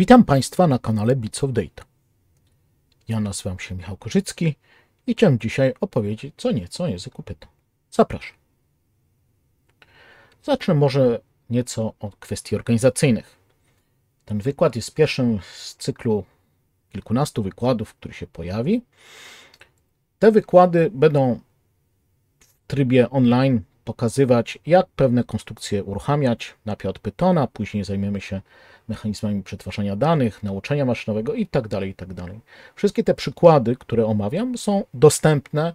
Witam Państwa na kanale Bits of Data. Ja nazywam się Michał Korzycki i chciałem dzisiaj opowiedzieć co nieco o języku Python. Zapraszam. Zacznę może nieco od kwestii organizacyjnych. Ten wykład jest pierwszym z cyklu kilkunastu wykładów, który się pojawi. Te wykłady będą w trybie online pokazywać, jak pewne konstrukcje uruchamiać. Najpierw Pytona, później zajmiemy się mechanizmami przetwarzania danych, nauczenia maszynowego itd., tak itd. Tak Wszystkie te przykłady, które omawiam, są dostępne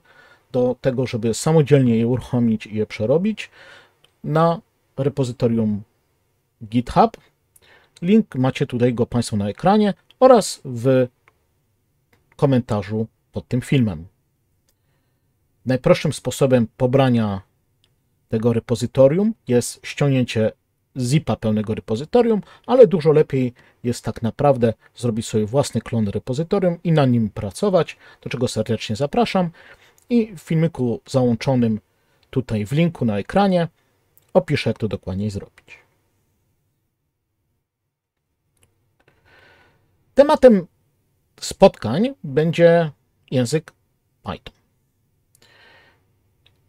do tego, żeby samodzielnie je uruchomić i je przerobić na repozytorium GitHub. Link macie tutaj go Państwo na ekranie oraz w komentarzu pod tym filmem. Najprostszym sposobem pobrania tego repozytorium jest ściągnięcie zipa pełnego repozytorium, ale dużo lepiej jest tak naprawdę zrobić sobie własny klon repozytorium i na nim pracować, do czego serdecznie zapraszam. I w filmiku załączonym tutaj w linku na ekranie opiszę, jak to dokładniej zrobić. Tematem spotkań będzie język Python.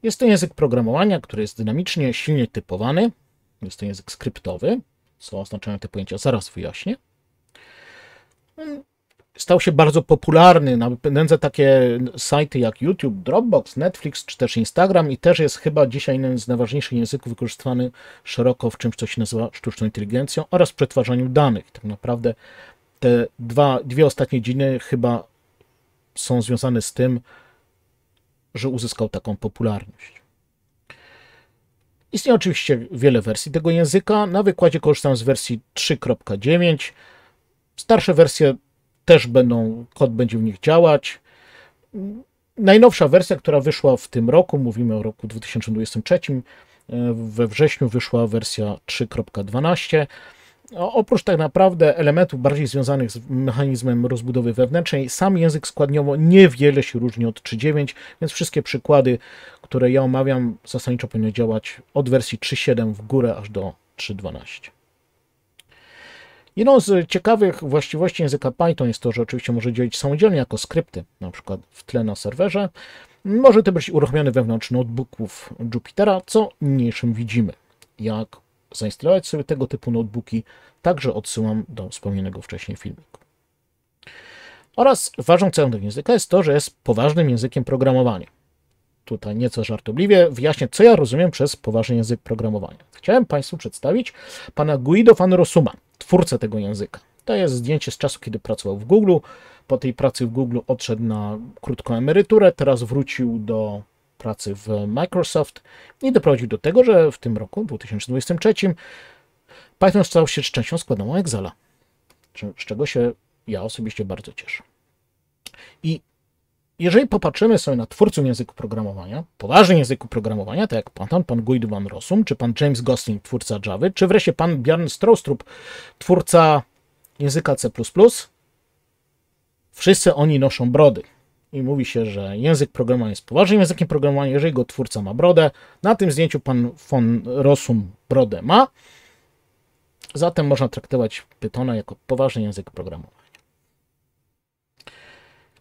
Jest to język programowania, który jest dynamicznie silnie typowany. Jest to język skryptowy, co oznaczają te pojęcia, zaraz wyjaśnię. Stał się bardzo popularny, nędzę takie sajty jak YouTube, Dropbox, Netflix czy też Instagram i też jest chyba dzisiaj jeden z najważniejszych języków wykorzystywany szeroko w czymś, co się nazywa sztuczną inteligencją oraz przetwarzaniu danych. Tak naprawdę te dwa, dwie ostatnie dziedziny chyba są związane z tym, że uzyskał taką popularność. Istnieje oczywiście wiele wersji tego języka. Na wykładzie korzystam z wersji 3.9. Starsze wersje też będą, kod będzie w nich działać. Najnowsza wersja, która wyszła w tym roku, mówimy o roku 2023, we wrześniu wyszła wersja 3.12. Oprócz tak naprawdę elementów bardziej związanych z mechanizmem rozbudowy wewnętrznej, sam język składniowo niewiele się różni od 3.9, więc wszystkie przykłady, które ja omawiam, zasadniczo powinny działać od wersji 3.7 w górę aż do 3.12. Jedną z ciekawych właściwości języka Python jest to, że oczywiście może działać samodzielnie jako skrypty, na przykład w tle na serwerze. Może to być uruchomiony wewnątrz notebooków Jupitera, co niniejszym widzimy. Jak zainstalować sobie tego typu notebooki. Także odsyłam do wspomnianego wcześniej filmiku. Oraz ważną cechą tego języka jest to, że jest poważnym językiem programowania. Tutaj nieco żartobliwie wyjaśnię, co ja rozumiem przez poważny język programowania. Chciałem Państwu przedstawić pana Guido van Rossuma, twórcę tego języka. To jest zdjęcie z czasu, kiedy pracował w Google. Po tej pracy w Google odszedł na krótką emeryturę, teraz wrócił do pracy w Microsoft i doprowadził do tego, że w tym roku, 2023, Python stał się częścią składową Excela, z czego się ja osobiście bardzo cieszę. I jeżeli popatrzymy sobie na twórców języku programowania, poważnych języku programowania, tak jak pan, pan Guido van Rossum, czy pan James Gosling, twórca Java, czy wreszcie pan Bjorn Strostrup, twórca języka C++, wszyscy oni noszą brody i mówi się, że język programowania jest poważnym językiem programowania, jeżeli jego twórca ma brodę. Na tym zdjęciu pan von Rossum brodę ma. Zatem można traktować Pytona jako poważny język programowania.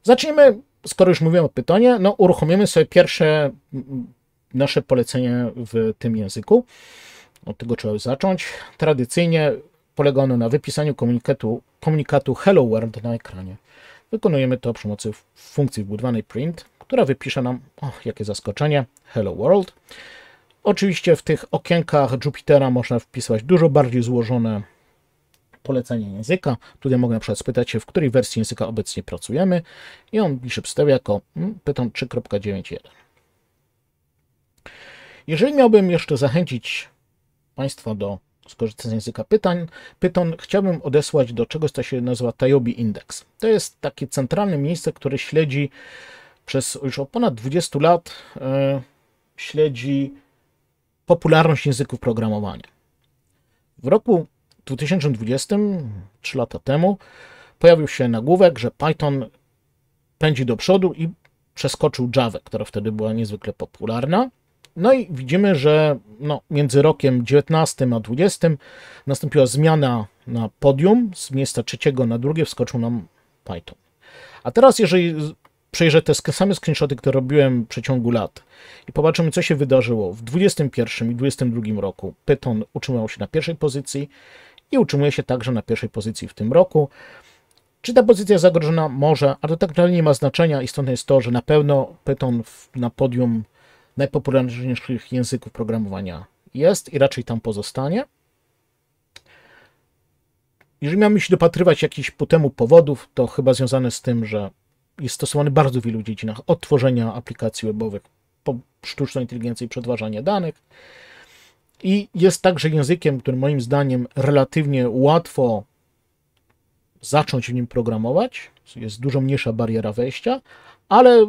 Zacznijmy, skoro już mówiłem o Pytonie, no uruchomimy sobie pierwsze mm, nasze polecenie w tym języku. Od tego trzeba zacząć. Tradycyjnie polega ono na wypisaniu komunikatu, komunikatu Hello World na ekranie. Wykonujemy to przy pomocy funkcji wbudowanej print, która wypisze nam, o, jakie zaskoczenie, hello world. Oczywiście w tych okienkach Jupitera można wpisać dużo bardziej złożone polecenie języka. Tutaj mogę na przykład spytać się, w której wersji języka obecnie pracujemy i on mi się przedstawia jako mm, pytam 3.91. Jeżeli miałbym jeszcze zachęcić Państwa do skorzystać z języka pytań, Python, chciałbym odesłać do czegoś, co się nazywa Tajobi Index. To jest takie centralne miejsce, które śledzi przez już ponad 20 lat, e, śledzi popularność języków programowania. W roku 2020, 3 lata temu, pojawił się nagłówek, że Python pędzi do przodu i przeskoczył Java, która wtedy była niezwykle popularna. No i widzimy, że no, między rokiem 19 a 20 nastąpiła zmiana na podium. Z miejsca trzeciego na drugie wskoczył nam Python. A teraz, jeżeli przejrzę te same screenshoty, które robiłem w przeciągu lat i popatrzymy, co się wydarzyło w 21 i 22 roku. Python utrzymał się na pierwszej pozycji i utrzymuje się także na pierwszej pozycji w tym roku. Czy ta pozycja zagrożona? Może, ale to tak naprawdę nie ma znaczenia. Istotne jest to, że na pewno Python na podium najpopularniejszych języków programowania jest i raczej tam pozostanie. Jeżeli miałbym się dopatrywać jakichś po temu powodów, to chyba związane z tym, że jest stosowany w bardzo wielu dziedzinach, od tworzenia aplikacji webowych po sztuczną inteligencję i przetwarzanie danych. I jest także językiem, który moim zdaniem relatywnie łatwo zacząć w nim programować, jest dużo mniejsza bariera wejścia, ale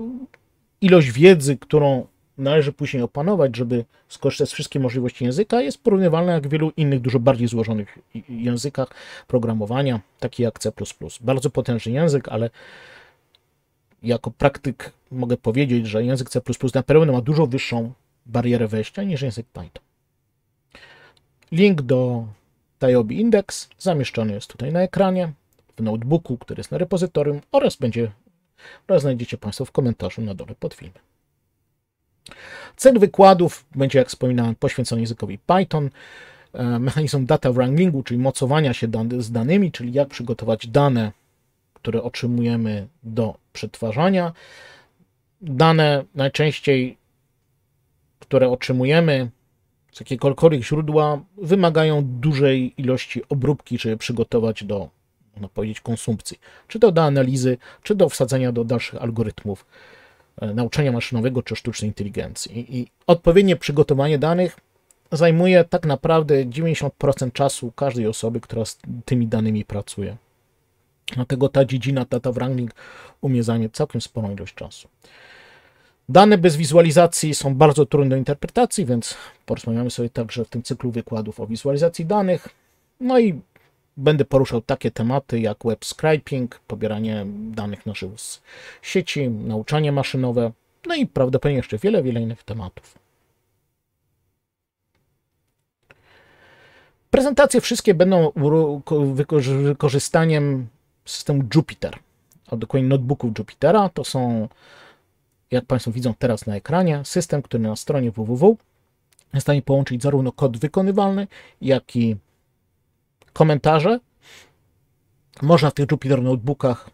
ilość wiedzy, którą należy później opanować, żeby skorzystać z wszystkich możliwości języka, jest porównywalne jak w wielu innych, dużo bardziej złożonych językach programowania, takich jak C++. Bardzo potężny język, ale jako praktyk mogę powiedzieć, że język C++ na pewno ma dużo wyższą barierę wejścia niż język Python. Link do Tayobi Index zamieszczony jest tutaj na ekranie, w notebooku, który jest na repozytorium oraz będzie oraz znajdziecie Państwo w komentarzu na dole pod filmem. Cykl wykładów będzie, jak wspominałem, poświęcony językowi Python. E, Mechanizm data wranglingu, czyli mocowania się z danymi, czyli jak przygotować dane, które otrzymujemy do przetwarzania. Dane najczęściej, które otrzymujemy z jakiegokolwiek źródła, wymagają dużej ilości obróbki, żeby przygotować do można powiedzieć, konsumpcji, czy to do analizy, czy do wsadzenia do dalszych algorytmów E, nauczania maszynowego czy sztucznej inteligencji. I odpowiednie przygotowanie danych zajmuje tak naprawdę 90% czasu każdej osoby, która z tymi danymi pracuje. Dlatego ta dziedzina data wrangling umie zająć całkiem sporą ilość czasu. Dane bez wizualizacji są bardzo trudne do interpretacji, więc porozmawiamy sobie także w tym cyklu wykładów o wizualizacji danych. No i Będę poruszał takie tematy jak web scraping, pobieranie danych na żywo z sieci, nauczanie maszynowe, no i prawdopodobnie jeszcze wiele, wiele innych tematów. Prezentacje wszystkie będą wykorzystaniem systemu Jupyter, a dokładnie notebooków Jupytera. To są, jak Państwo widzą teraz na ekranie, system, który na stronie www jest w stanie połączyć zarówno kod wykonywalny, jak i komentarze. Można w tych Jupiter Notebookach,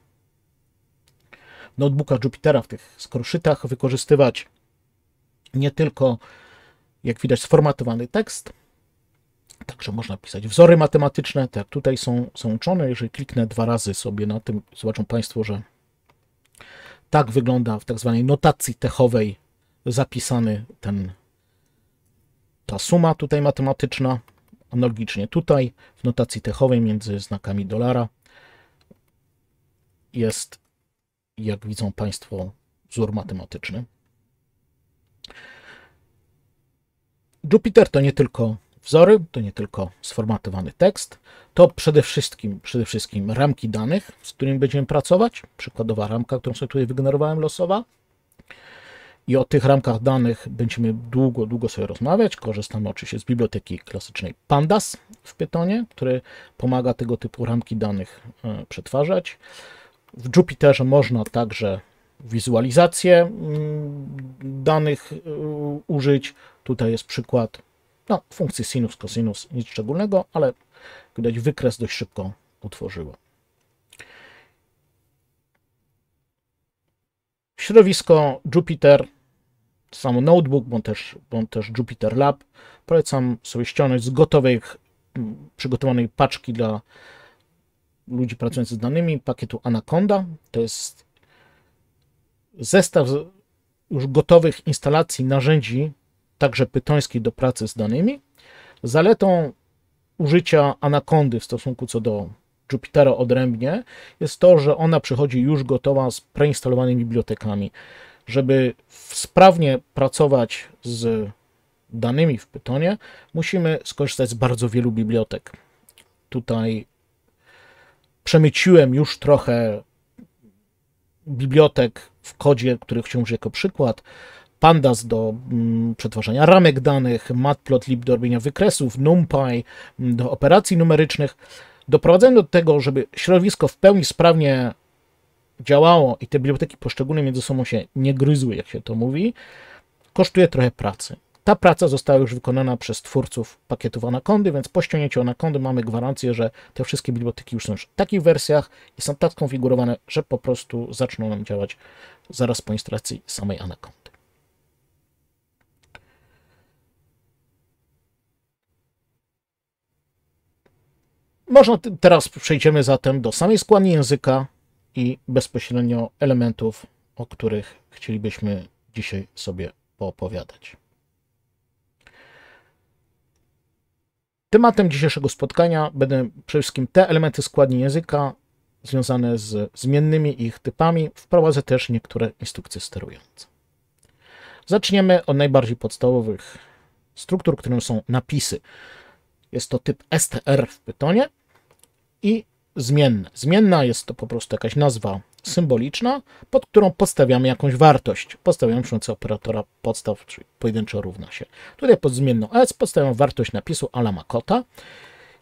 notebookach Jupitera, w tych skruszytach wykorzystywać nie tylko, jak widać, sformatowany tekst, Także można pisać wzory matematyczne, tak tutaj są, są uczone. Jeżeli kliknę dwa razy sobie na tym, zobaczą Państwo, że tak wygląda w tak zwanej notacji techowej zapisany ten, ta suma tutaj matematyczna. Analogicznie tutaj w notacji techowej między znakami dolara jest, jak widzą Państwo, wzór matematyczny. Jupiter to nie tylko wzory, to nie tylko sformatowany tekst, to przede wszystkim, przede wszystkim ramki danych, z którymi będziemy pracować, przykładowa ramka, którą sobie tutaj wygenerowałem losowa, i o tych ramkach danych będziemy długo, długo sobie rozmawiać. Korzystamy oczywiście z biblioteki klasycznej Pandas w Pythonie, który pomaga tego typu ramki danych e, przetwarzać. W Jupiterze można także wizualizację mm, danych e, użyć. Tutaj jest przykład no, funkcji sinus, cosinus, nic szczególnego, ale widać wykres dość szybko utworzyło. środowisko Jupyter, samo notebook, bądź też, bądź też Jupyter Lab. Polecam sobie ściągnąć z gotowej, mm, przygotowanej paczki dla ludzi pracujących z danymi pakietu Anaconda. To jest zestaw już gotowych instalacji narzędzi, także pytońskich do pracy z danymi. Zaletą użycia Anacondy w stosunku co do Jupitera odrębnie, jest to, że ona przychodzi już gotowa z preinstalowanymi bibliotekami. Żeby sprawnie pracować z danymi w Pythonie, musimy skorzystać z bardzo wielu bibliotek. Tutaj przemyciłem już trochę bibliotek w kodzie, których chciałem użyć jako przykład. Pandas do mm, przetwarzania ramek danych, matplotlib do robienia wykresów, NumPy do operacji numerycznych doprowadzenie do tego, żeby środowisko w pełni sprawnie działało i te biblioteki poszczególne między sobą się nie gryzły, jak się to mówi, kosztuje trochę pracy. Ta praca została już wykonana przez twórców pakietów Anakondy, więc po ściągnięciu Anakondy mamy gwarancję, że te wszystkie biblioteki już są w takich wersjach i są tak skonfigurowane, że po prostu zaczną nam działać zaraz po instalacji samej Anakondy. Można teraz przejdziemy zatem do samej składni języka i bezpośrednio elementów, o których chcielibyśmy dzisiaj sobie poopowiadać. Tematem dzisiejszego spotkania będą przede wszystkim te elementy składni języka związane z zmiennymi ich typami. Wprowadzę też niektóre instrukcje sterujące. Zaczniemy od najbardziej podstawowych struktur, którym są napisy. Jest to typ str w Pytonie i zmienne. Zmienna jest to po prostu jakaś nazwa symboliczna, pod którą podstawiamy jakąś wartość. Postawiam przyjącę operatora podstaw, czyli pojedynczo równa się. Tutaj pod zmienną s podstawiam wartość napisu ala Makota.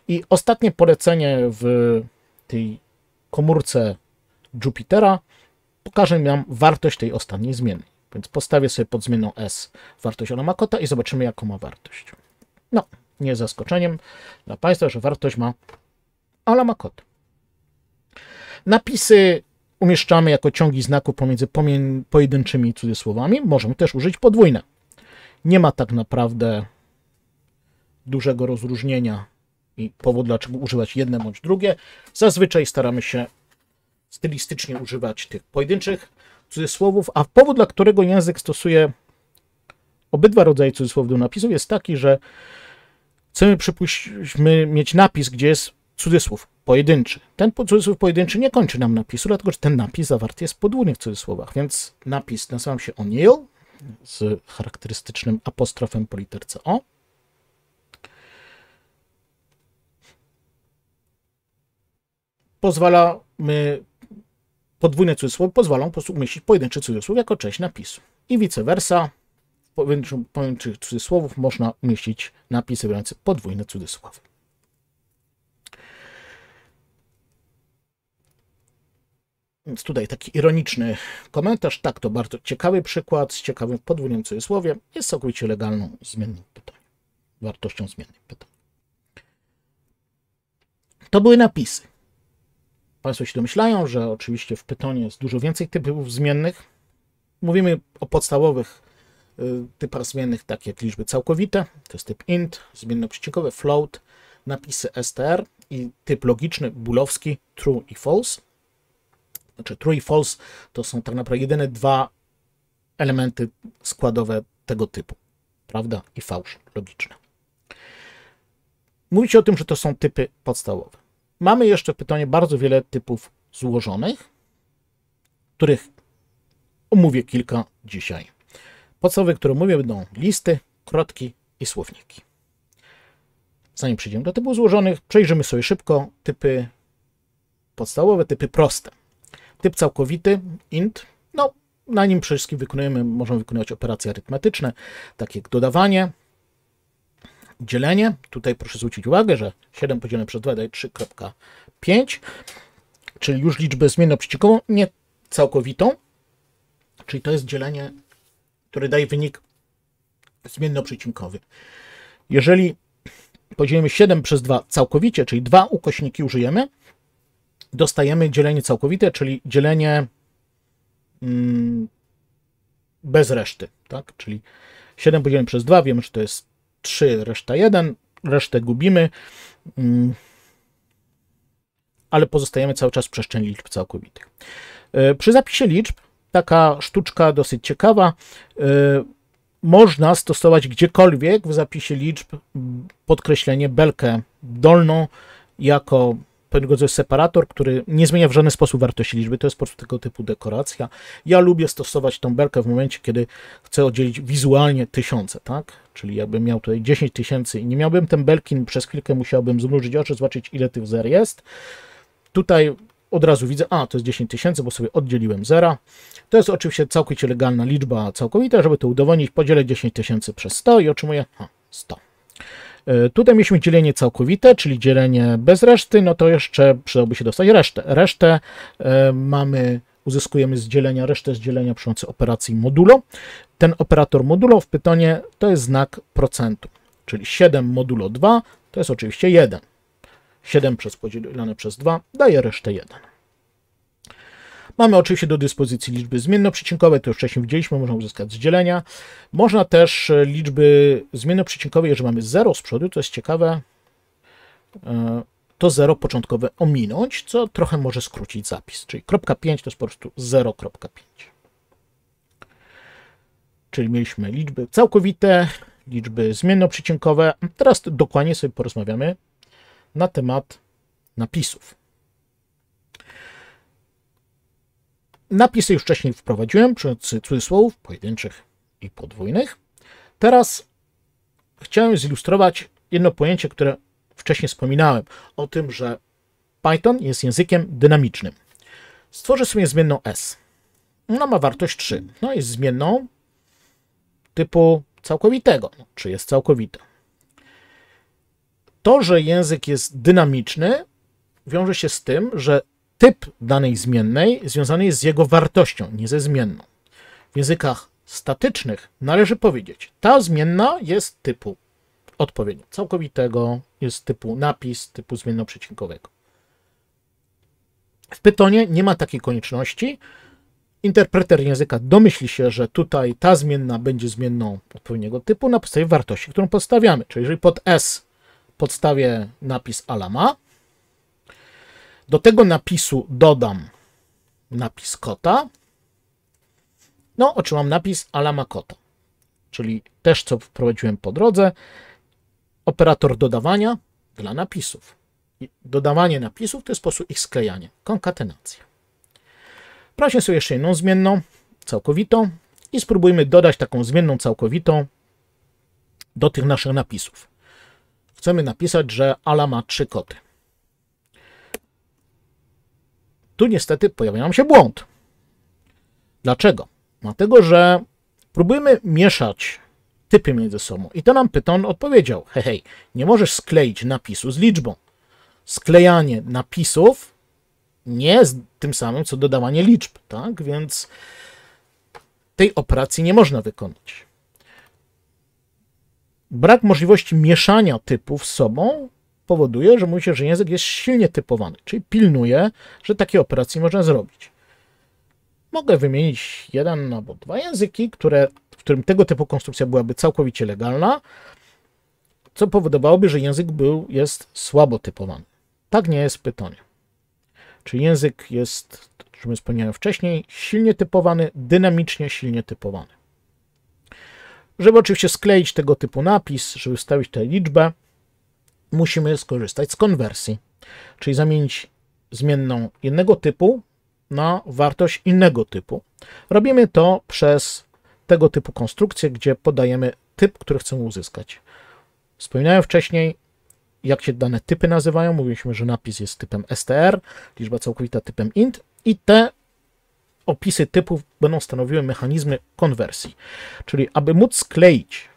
I ostatnie polecenie w tej komórce Jupitera pokaże nam wartość tej ostatniej zmiennej. Więc postawię sobie pod zmienną s wartość ona Makota i zobaczymy, jaką ma wartość. No, nie jest zaskoczeniem dla Państwa, że wartość ma Ala ma kot. Napisy umieszczamy jako ciągi znaków pomiędzy pojedynczymi cudzysłowami. Możemy też użyć podwójne. Nie ma tak naprawdę dużego rozróżnienia i powodu, dlaczego używać jedne bądź drugie. Zazwyczaj staramy się stylistycznie używać tych pojedynczych cudzysłowów, a powód, dla którego język stosuje obydwa rodzaje cudzysłów do napisów jest taki, że chcemy przypuśćmy mieć napis, gdzie jest cudzysłów pojedynczy. Ten cudzysłów pojedynczy nie kończy nam napisu, dlatego że ten napis zawarty jest w cudzysłowach, więc napis nazywa się O'Neill z charakterystycznym apostrofem po literce O. my podwójne cudzysłowy pozwalą po prostu umieścić pojedynczy cudzysłów jako część napisu. I vice versa, w pojedynczych cudzysłowów można umieścić napis zawierający podwójne cudzysłowy. Więc tutaj taki ironiczny komentarz. Tak, to bardzo ciekawy przykład z ciekawym podwójnym cudzysłowie. Jest całkowicie legalną zmienną pytania. Wartością zmiennych pytań. To były napisy. Państwo się domyślają, że oczywiście w Pytonie jest dużo więcej typów zmiennych. Mówimy o podstawowych y, typach zmiennych, tak jak liczby całkowite, to jest typ int, zmiennoprzecznikowe, float, napisy str i typ logiczny, bulowski, true i false znaczy true i false to są tak naprawdę jedyne dwa elementy składowe tego typu. Prawda i fałsz logiczne. Mówicie o tym, że to są typy podstawowe. Mamy jeszcze pytanie bardzo wiele typów złożonych, których omówię kilka dzisiaj. Podstawowe, które mówię, będą listy, krotki i słowniki. Zanim przejdziemy do typów złożonych, przejrzymy sobie szybko typy podstawowe, typy proste. Typ całkowity int, no na nim przede wszystkim wykonujemy, możemy wykonywać operacje arytmetyczne, takie jak dodawanie, dzielenie. Tutaj proszę zwrócić uwagę, że 7 podzielone przez 2 daje 3.5, czyli już liczbę zmiennoprzycinkową, nie całkowitą, czyli to jest dzielenie, które daje wynik zmienno zmiennoprzycinkowy. Jeżeli podzielimy 7 przez 2 całkowicie, czyli dwa ukośniki użyjemy, dostajemy dzielenie całkowite, czyli dzielenie mm, bez reszty, tak? Czyli 7 podzielone przez 2, wiemy, że to jest 3, reszta 1, resztę gubimy, mm, ale pozostajemy cały czas w przestrzeni liczb całkowitych. E, przy zapisie liczb, taka sztuczka dosyć ciekawa, e, można stosować gdziekolwiek w zapisie liczb podkreślenie belkę dolną jako pewnego rodzaju separator, który nie zmienia w żaden sposób wartości liczby. To jest po prostu tego typu dekoracja. Ja lubię stosować tą belkę w momencie, kiedy chcę oddzielić wizualnie tysiące, tak? Czyli jakbym miał tutaj 10 tysięcy i nie miałbym ten belkin, przez chwilkę musiałbym zmrużyć oczy, zobaczyć ile tych zer jest. Tutaj od razu widzę, a to jest 10 tysięcy, bo sobie oddzieliłem zera. To jest oczywiście całkowicie legalna liczba całkowita, żeby to udowodnić, podzielę 10 tysięcy przez 100 i otrzymuję ha, 100. E, tutaj mieliśmy dzielenie całkowite, czyli dzielenie bez reszty, no to jeszcze przydałoby się dostać resztę. Resztę e, mamy, uzyskujemy z dzielenia, resztę z dzielenia przy pomocy operacji modulo. Ten operator modulo w Pytonie to jest znak procentu, czyli 7 modulo 2 to jest oczywiście 1. 7 przez podzielone przez 2 daje resztę 1. Mamy oczywiście do dyspozycji liczby zmiennoprzycinkowe, to już wcześniej widzieliśmy, można uzyskać z dzielenia. Można też e, liczby zmiennoprzycinkowe, jeżeli mamy 0 z przodu, to jest ciekawe, e, to 0 początkowe ominąć, co trochę może skrócić zapis. Czyli kropka 5 to jest po prostu 0.5. Czyli mieliśmy liczby całkowite, liczby zmiennoprzycinkowe. Teraz dokładnie sobie porozmawiamy na temat napisów. Napisy już wcześniej wprowadziłem, przy cudzysłowów, pojedynczych i podwójnych. Teraz chciałem zilustrować jedno pojęcie, które wcześniej wspominałem, o tym, że Python jest językiem dynamicznym. Stworzę sobie zmienną s. Ona ma wartość 3. No jest zmienną typu całkowitego, no, czy jest całkowita. To, że język jest dynamiczny, wiąże się z tym, że typ danej zmiennej związany jest z jego wartością, nie ze zmienną. W językach statycznych należy powiedzieć, ta zmienna jest typu odpowiednio całkowitego, jest typu napis, typu zmienno-przecinkowego. W Pythonie nie ma takiej konieczności. Interpreter języka domyśli się, że tutaj ta zmienna będzie zmienną odpowiedniego typu na podstawie wartości, którą podstawiamy. Czyli jeżeli pod S podstawię napis alama, do tego napisu dodam napis kota. No, otrzymam napis alama kota, czyli też co wprowadziłem po drodze. Operator dodawania dla napisów. dodawanie napisów to jest sposób ich sklejania, konkatenacja. Proszę sobie jeszcze jedną zmienną całkowitą i spróbujmy dodać taką zmienną całkowitą do tych naszych napisów. Chcemy napisać, że ala ma trzy koty. Tu niestety pojawia nam się błąd. Dlaczego? Dlatego, że próbujemy mieszać typy między sobą. I to nam Python odpowiedział. Hej, hej, nie możesz skleić napisu z liczbą. Sklejanie napisów nie jest tym samym, co dodawanie liczb, tak? Więc tej operacji nie można wykonać. Brak możliwości mieszania typów z sobą powoduje, że że język jest silnie typowany, czyli pilnuje, że takie operacje można zrobić. Mogę wymienić jeden albo dwa języki, które, w którym tego typu konstrukcja byłaby całkowicie legalna, co powodowałoby, że język był, jest słabo typowany. Tak nie jest pytanie. Czy język jest, o czym wspomniałem wcześniej, silnie typowany, dynamicznie silnie typowany. Żeby oczywiście skleić tego typu napis, żeby wstawić tę liczbę, musimy skorzystać z konwersji, czyli zamienić zmienną jednego typu na wartość innego typu. Robimy to przez tego typu konstrukcję, gdzie podajemy typ, który chcemy uzyskać. Wspominałem wcześniej, jak się dane typy nazywają. Mówiliśmy, że napis jest typem str, liczba całkowita typem int i te opisy typów będą stanowiły mechanizmy konwersji. Czyli aby móc skleić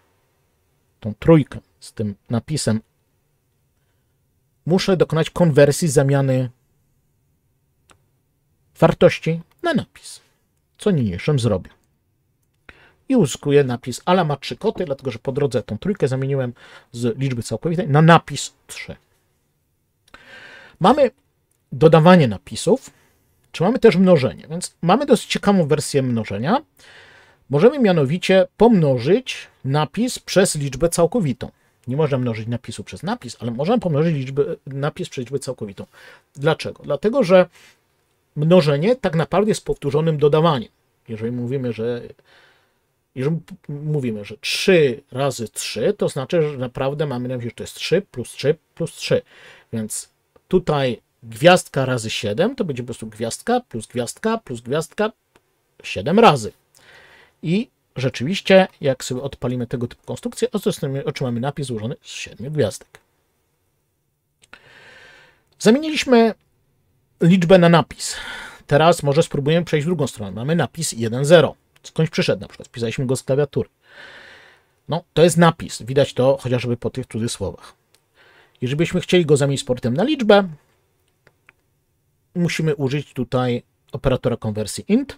tą trójkę z tym napisem muszę dokonać konwersji zamiany wartości na napis, co niniejszym zrobię. I uzyskuję napis ala ma trzy koty, dlatego że po drodze tą trójkę zamieniłem z liczby całkowitej na napis 3. Mamy dodawanie napisów, czy mamy też mnożenie, więc mamy dosyć ciekawą wersję mnożenia. Możemy mianowicie pomnożyć napis przez liczbę całkowitą. Nie można mnożyć napisu przez napis, ale można pomnożyć liczby, napis przez liczbę całkowitą. Dlaczego? Dlatego, że mnożenie tak naprawdę jest powtórzonym dodawaniem. Jeżeli mówimy, że jeżeli mówimy, że 3 razy 3, to znaczy, że naprawdę mamy na myśli, że to jest 3 plus 3 plus 3. Więc tutaj gwiazdka razy 7 to będzie po prostu gwiazdka plus gwiazdka plus gwiazdka 7 razy. I rzeczywiście, jak sobie odpalimy tego typu konstrukcję, otrzymamy napis złożony z siedmiu gwiazdek. Zamieniliśmy liczbę na napis. Teraz może spróbujemy przejść w drugą stronę. Mamy napis 1.0. Skądś przyszedł na przykład, wpisaliśmy go z klawiatury. No, to jest napis. Widać to chociażby po tych cudzysłowach. Jeżeli byśmy chcieli go zamienić z portem na liczbę, musimy użyć tutaj operatora konwersji int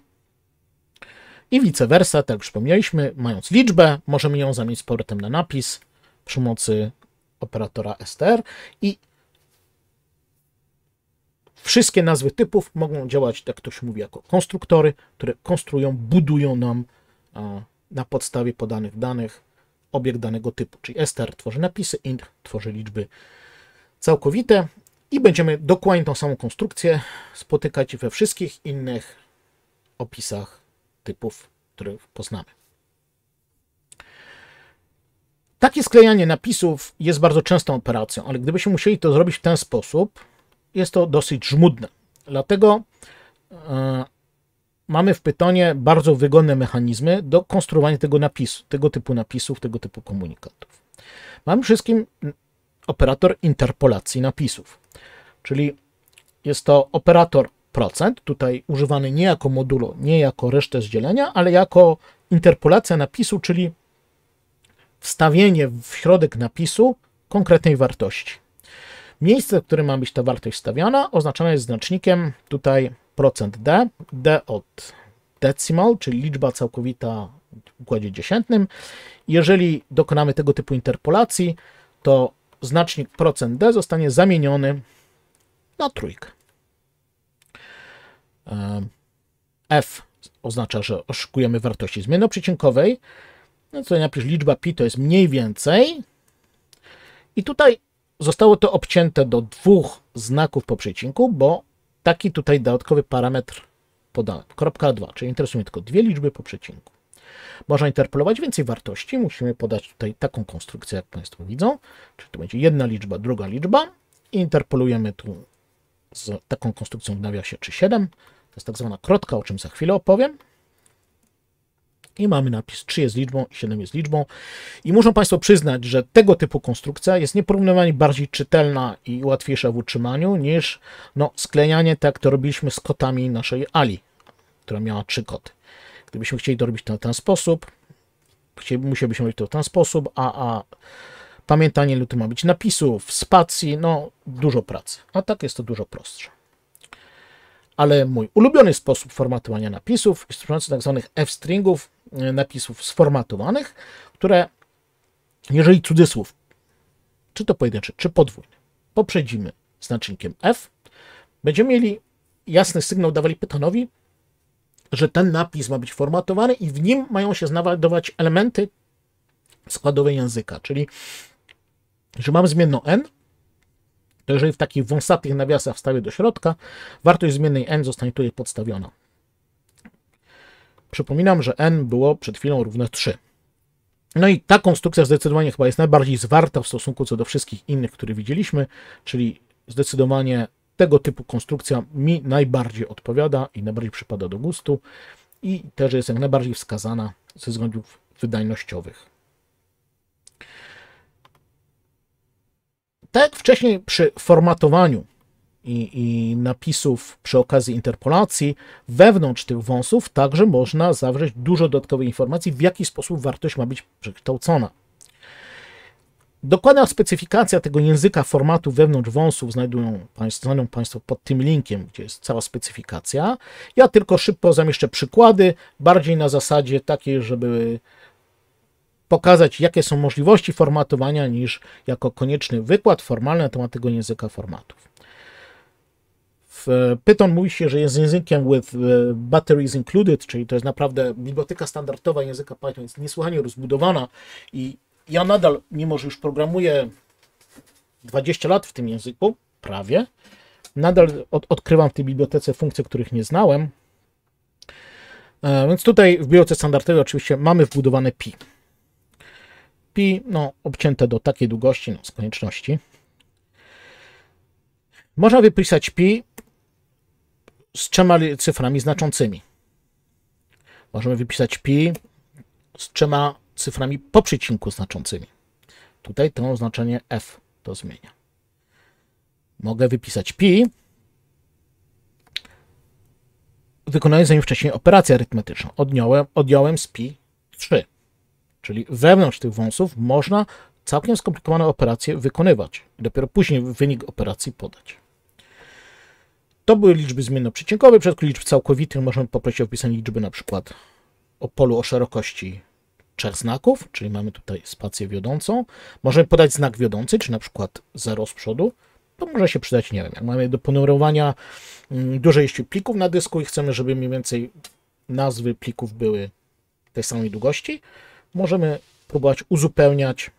i vice versa, tak jak wspomnieliśmy, mając liczbę, możemy ją zamienić z powrotem na napis przy mocy operatora str i wszystkie nazwy typów mogą działać, tak jak ktoś mówi, jako konstruktory, które konstruują, budują nam na podstawie podanych danych obiekt danego typu, czyli str tworzy napisy, int tworzy liczby całkowite i będziemy dokładnie tą samą konstrukcję spotykać we wszystkich innych opisach typów, które poznamy. Takie sklejanie napisów jest bardzo częstą operacją, ale gdybyśmy musieli to zrobić w ten sposób, jest to dosyć żmudne. Dlatego e, mamy w Pytonie bardzo wygodne mechanizmy do konstruowania tego napisu, tego typu napisów, tego typu komunikatów. Mamy wszystkim operator interpolacji napisów, czyli jest to operator tutaj używany nie jako modulo, nie jako resztę z dzielenia, ale jako interpolacja napisu, czyli wstawienie w środek napisu konkretnej wartości. Miejsce, w którym ma być ta wartość wstawiana, oznaczane jest znacznikiem tutaj procent %d, d od decimal, czyli liczba całkowita w układzie dziesiętnym. Jeżeli dokonamy tego typu interpolacji, to znacznik procent %d zostanie zamieniony na trójkę. E, F oznacza, że oszukujemy wartości zmienno-przecinkowej. No co napisz liczba pi to jest mniej więcej. I tutaj zostało to obcięte do dwóch znaków po przecinku, bo taki tutaj dodatkowy parametr podałem. Kropka 2, czyli interesuje tylko dwie liczby po przecinku. Można interpolować więcej wartości. Musimy podać tutaj taką konstrukcję, jak Państwo widzą. Czyli to będzie jedna liczba, druga liczba. i Interpolujemy tu z taką konstrukcją w nawiasie, czy 7. To jest tak zwana krotka, o czym za chwilę opowiem. I mamy napis 3 jest liczbą i 7 jest liczbą. I muszą Państwo przyznać, że tego typu konstrukcja jest nieporównywalnie bardziej czytelna i łatwiejsza w utrzymaniu niż no, sklejanie tak, jak to robiliśmy z kotami naszej Ali, która miała 3 koty. Gdybyśmy chcieli to robić ten sposób, musielibyśmy robić to w ten sposób, a, a Pamiętanie, ile to ma być napisów, spacji, no dużo pracy. A tak jest to dużo prostsze. Ale mój ulubiony sposób formatowania napisów jest używający tak zwanych f-stringów, e, napisów sformatowanych, które, jeżeli cudzysłów, czy to pojedynczy, czy podwójny, poprzedzimy znacznikiem f, będziemy mieli jasny sygnał, dawali Pythonowi, że ten napis ma być formatowany i w nim mają się znajdować elementy składowe języka, czyli że mam zmienną n, to jeżeli w takich wąsatych nawiasach wstawię do środka, wartość zmiennej n zostanie tutaj podstawiona. Przypominam, że n było przed chwilą równe 3. No i ta konstrukcja zdecydowanie chyba jest najbardziej zwarta w stosunku co do wszystkich innych, które widzieliśmy, czyli zdecydowanie tego typu konstrukcja mi najbardziej odpowiada i najbardziej przypada do gustu i też jest jak najbardziej wskazana ze względów wydajnościowych. tak jak wcześniej przy formatowaniu i, i, napisów przy okazji interpolacji, wewnątrz tych wąsów także można zawrzeć dużo dodatkowej informacji, w jaki sposób wartość ma być przekształcona. Dokładna specyfikacja tego języka formatu wewnątrz wąsów znajdują państwo, znajdą Państwo pod tym linkiem, gdzie jest cała specyfikacja. Ja tylko szybko zamieszczę przykłady, bardziej na zasadzie takiej, żeby pokazać, jakie są możliwości formatowania, niż jako konieczny wykład formalny na temat tego języka formatów. W Python mówi się, że jest językiem with e, batteries included, czyli to jest naprawdę biblioteka standardowa języka Python, jest niesłychanie rozbudowana i ja nadal, mimo że już programuję 20 lat w tym języku, prawie, nadal od, odkrywam w tej bibliotece funkcje, których nie znałem. E, więc tutaj w bibliotece standardowej oczywiście mamy wbudowane pi pi no, obcięte do takiej długości no, z konieczności. Można wypisać pi z trzema cyframi znaczącymi. Możemy wypisać pi z trzema cyframi po przecinku znaczącymi. Tutaj to oznaczenie f to zmienia. Mogę wypisać pi, wykonując zanim wcześniej operację arytmetyczną. Odjąłem, odjąłem z pi 3. Czyli wewnątrz tych wąsów można całkiem skomplikowane operacje wykonywać i dopiero później wynik operacji podać. To były liczby zmiennoprzycinkowe, w przypadku liczb całkowitych możemy poprosić o wpisanie liczby na przykład o polu o szerokości trzech znaków, czyli mamy tutaj spację wiodącą. Możemy podać znak wiodący, czy na przykład 0 z przodu. To może się przydać, nie wiem, jak mamy do ponurowania mm, dużej ilości plików na dysku i chcemy, żeby mniej więcej nazwy plików były tej samej długości, możemy próbować uzupełniać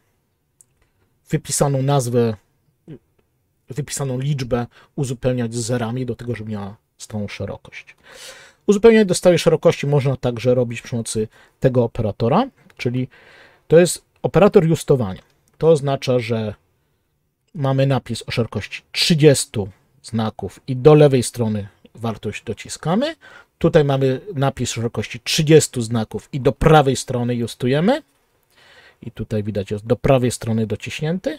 wypisaną nazwę, wypisaną liczbę, uzupełniać zerami do tego, żeby miała stałą szerokość. Uzupełnianie do stałej szerokości można także robić przy pomocy tego operatora, czyli to jest operator justowania. To oznacza, że mamy napis o szerokości 30 znaków i do lewej strony wartość dociskamy, Tutaj mamy napis szerokości 30 znaków i do prawej strony justujemy. I tutaj widać jest do prawej strony dociśnięty.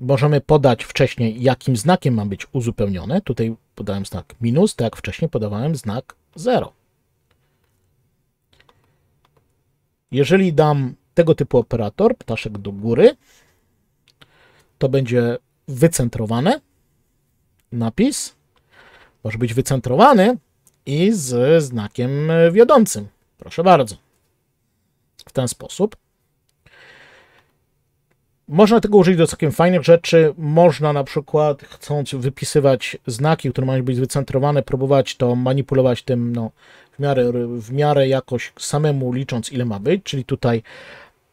Możemy podać wcześniej, jakim znakiem ma być uzupełnione. Tutaj podałem znak minus, tak jak wcześniej podawałem znak 0. Jeżeli dam tego typu operator, ptaszek do góry, to będzie wycentrowany napis. Może być wycentrowany i z znakiem wiodącym. Proszę bardzo. W ten sposób. Można tego użyć do całkiem fajnych rzeczy. Można na przykład, chcąc wypisywać znaki, które mają być wycentrowane, próbować to manipulować tym no, w, miarę, w miarę jakoś samemu licząc, ile ma być. Czyli tutaj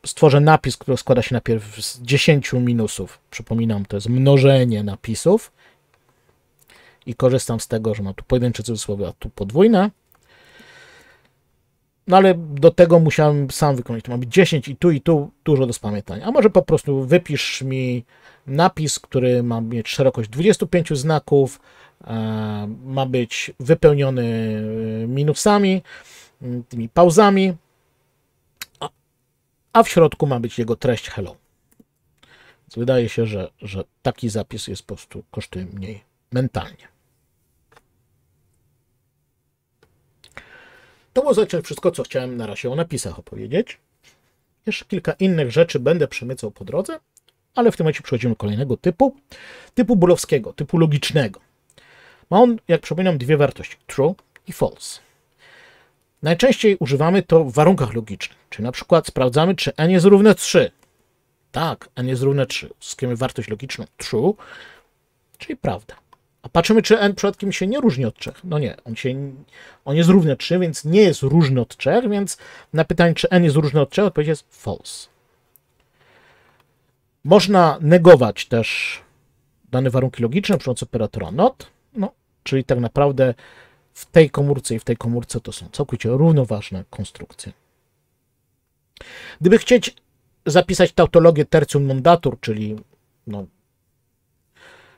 stworzę napis, który składa się najpierw z 10 minusów. Przypominam, to jest mnożenie napisów i korzystam z tego, że mam tu pojedyncze cudzysłowie, a tu podwójne. No ale do tego musiałem sam wykonać. To ma być 10 i tu i tu, dużo do spamiętania. A może po prostu wypisz mi napis, który ma mieć szerokość 25 znaków, e, ma być wypełniony e, minusami, tymi pauzami, a w środku ma być jego treść hello. Więc wydaje się, że, że taki zapis jest po prostu kosztuje mniej mentalnie. To było zaczę wszystko, co chciałem na razie o napisach opowiedzieć. Jeszcze kilka innych rzeczy będę przemycał po drodze, ale w tym momencie przechodzimy do kolejnego typu, typu bulowskiego, typu logicznego. Ma on, jak przypominam, dwie wartości, true i false. Najczęściej używamy to w warunkach logicznych, czyli na przykład sprawdzamy, czy n jest równe 3. Tak, n jest równe 3. Uzyskujemy wartość logiczną true, czyli prawda. A patrzymy, czy n przypadkiem się nie różni od 3. No nie, on, się, on jest równy 3, więc nie jest różny od 3, więc na pytanie, czy n jest różny od 3, odpowiedź jest false. Można negować też dane warunki logiczne przy pomocy operatora not, no, czyli tak naprawdę w tej komórce i w tej komórce to są całkowicie równoważne konstrukcje. Gdyby chcieć zapisać tautologię tertium non datur, czyli no,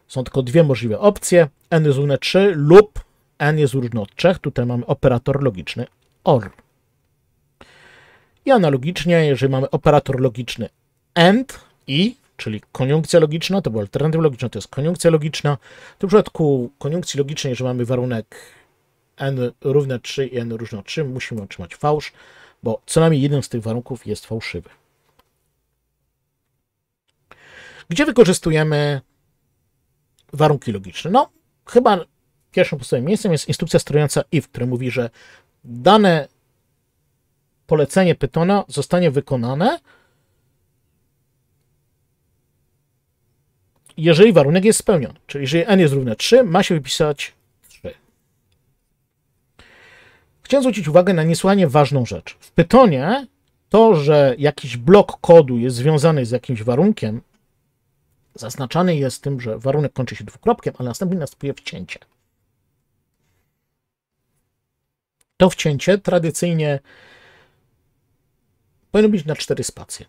są tylko dwie możliwe opcje. n jest równe 3 lub n jest różne od 3. Tutaj mamy operator logiczny OR. I analogicznie, jeżeli mamy operator logiczny AND i, czyli koniunkcja logiczna, to była alternatywa logiczna, to jest koniunkcja logiczna. W przypadku koniunkcji logicznej, jeżeli mamy warunek n równe 3 i n różne 3, musimy otrzymać fałsz, bo co najmniej jeden z tych warunków jest fałszywy. Gdzie wykorzystujemy warunki logiczne. No, chyba pierwszym podstawowym miejscem jest instrukcja sterująca if, która mówi, że dane polecenie Pytona zostanie wykonane, jeżeli warunek jest spełniony. Czyli jeżeli n jest równe 3, ma się wypisać 3. Chciałem zwrócić uwagę na niesłychanie ważną rzecz. W Pytonie to, że jakiś blok kodu jest związany z jakimś warunkiem, zaznaczany jest tym, że warunek kończy się dwukropkiem, ale następnie następuje wcięcie. To wcięcie tradycyjnie powinno być na cztery spacje.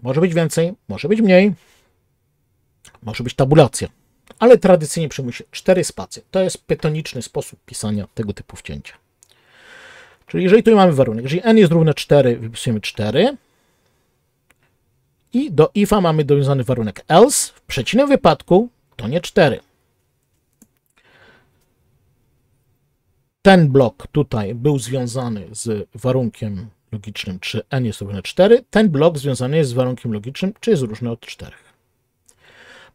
Może być więcej, może być mniej, może być tabulacja, ale tradycyjnie przyjmuje się cztery spacje. To jest pytoniczny sposób pisania tego typu wcięcia. Czyli jeżeli tu mamy warunek, jeżeli n jest równe 4, wypisujemy 4, i do ifa mamy dowiązany warunek else. W przeciwnym wypadku to nie 4. Ten blok tutaj był związany z warunkiem logicznym, czy n jest równe 4. Ten blok związany jest z warunkiem logicznym, czy jest różny od 4.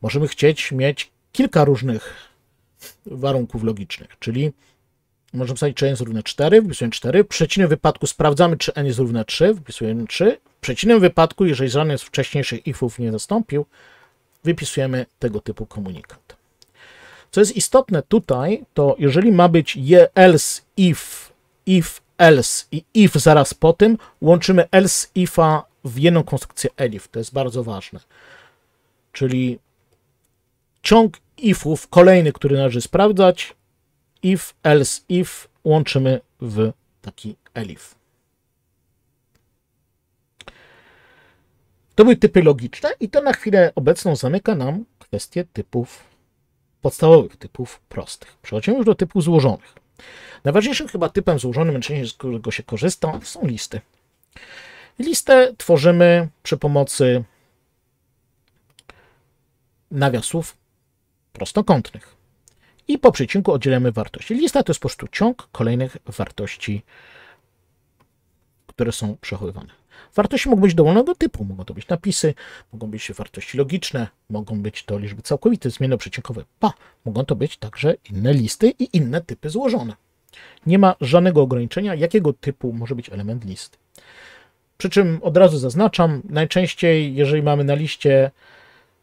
Możemy chcieć mieć kilka różnych warunków logicznych, czyli możemy wstawić, czy n jest równe 4, wpisujemy 4. W przeciwnym wypadku sprawdzamy, czy n jest równe 3, wpisujemy 3. W przeciwnym wypadku, jeżeli żaden z wcześniejszych ifów nie zastąpił, wypisujemy tego typu komunikat. Co jest istotne tutaj, to jeżeli ma być else, if, if, else i if zaraz po tym, łączymy else ifa w jedną konstrukcję elif. To jest bardzo ważne. Czyli ciąg ifów, kolejny, który należy sprawdzać, if, else if łączymy w taki elif. To były typy logiczne i to na chwilę obecną zamyka nam kwestię typów podstawowych, typów prostych. Przechodzimy już do typów złożonych. Najważniejszym chyba typem złożonym, najczęściej z którego się korzysta, są listy. Listę tworzymy przy pomocy nawiasów prostokątnych i po przecinku oddzielamy wartości. Lista to jest po prostu ciąg kolejnych wartości, które są przechowywane. Wartości mogą być dowolnego typu, mogą to być napisy, mogą być wartości logiczne, mogą być to liczby całkowite, zmiennoprzecinkowe, pa, mogą to być także inne listy i inne typy złożone. Nie ma żadnego ograniczenia, jakiego typu może być element listy. Przy czym od razu zaznaczam, najczęściej, jeżeli mamy na liście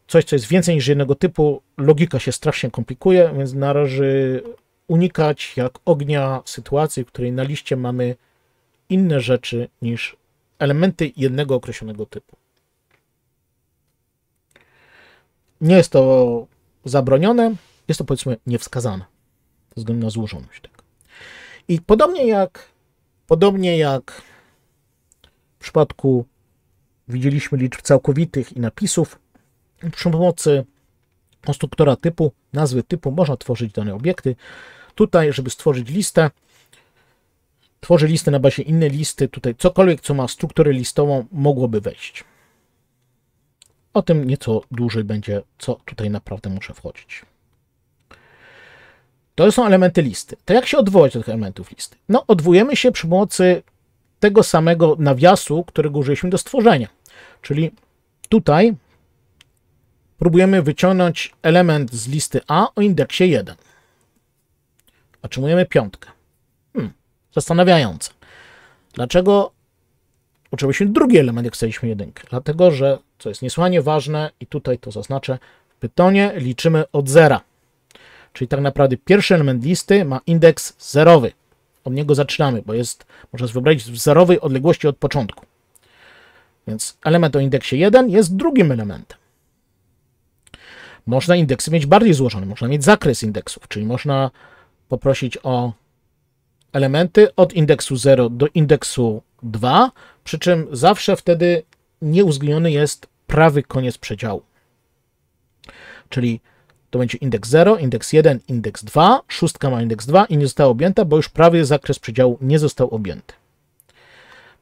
coś, co jest więcej niż jednego typu, logika się strasznie komplikuje, więc należy unikać jak ognia sytuacji, w której na liście mamy inne rzeczy niż elementy jednego określonego typu. Nie jest to zabronione, jest to powiedzmy niewskazane ze względu na złożoność tego. I podobnie jak, podobnie jak w przypadku widzieliśmy liczb całkowitych i napisów, przy pomocy konstruktora typu, nazwy typu można tworzyć dane obiekty. Tutaj, żeby stworzyć listę, tworzy listę na bazie innej listy. Tutaj cokolwiek, co ma strukturę listową, mogłoby wejść. O tym nieco dłużej będzie, co tutaj naprawdę muszę wchodzić. To są elementy listy. To jak się odwołać do tych elementów listy? No, odwołujemy się przy pomocy tego samego nawiasu, którego użyliśmy do stworzenia. Czyli tutaj próbujemy wyciągnąć element z listy A o indeksie 1. Otrzymujemy piątkę. Hmm, zastanawiające. Dlaczego uczyliśmy drugi element, jak chcieliśmy jedynkę? Dlatego, że, co jest niesłanie ważne, i tutaj to zaznaczę, w Pytonie liczymy od zera. Czyli tak naprawdę pierwszy element listy ma indeks zerowy. Od niego zaczynamy, bo jest, można sobie wyobrazić, w zerowej odległości od początku. Więc element o indeksie 1 jest drugim elementem. Można indeksy mieć bardziej złożone, można mieć zakres indeksów, czyli można poprosić o elementy od indeksu 0 do indeksu 2, przy czym zawsze wtedy nieuwzględniony jest prawy koniec przedziału. Czyli to będzie indeks 0, indeks 1, indeks 2, szóstka ma indeks 2 i nie została objęta, bo już prawie zakres przedziału nie został objęty.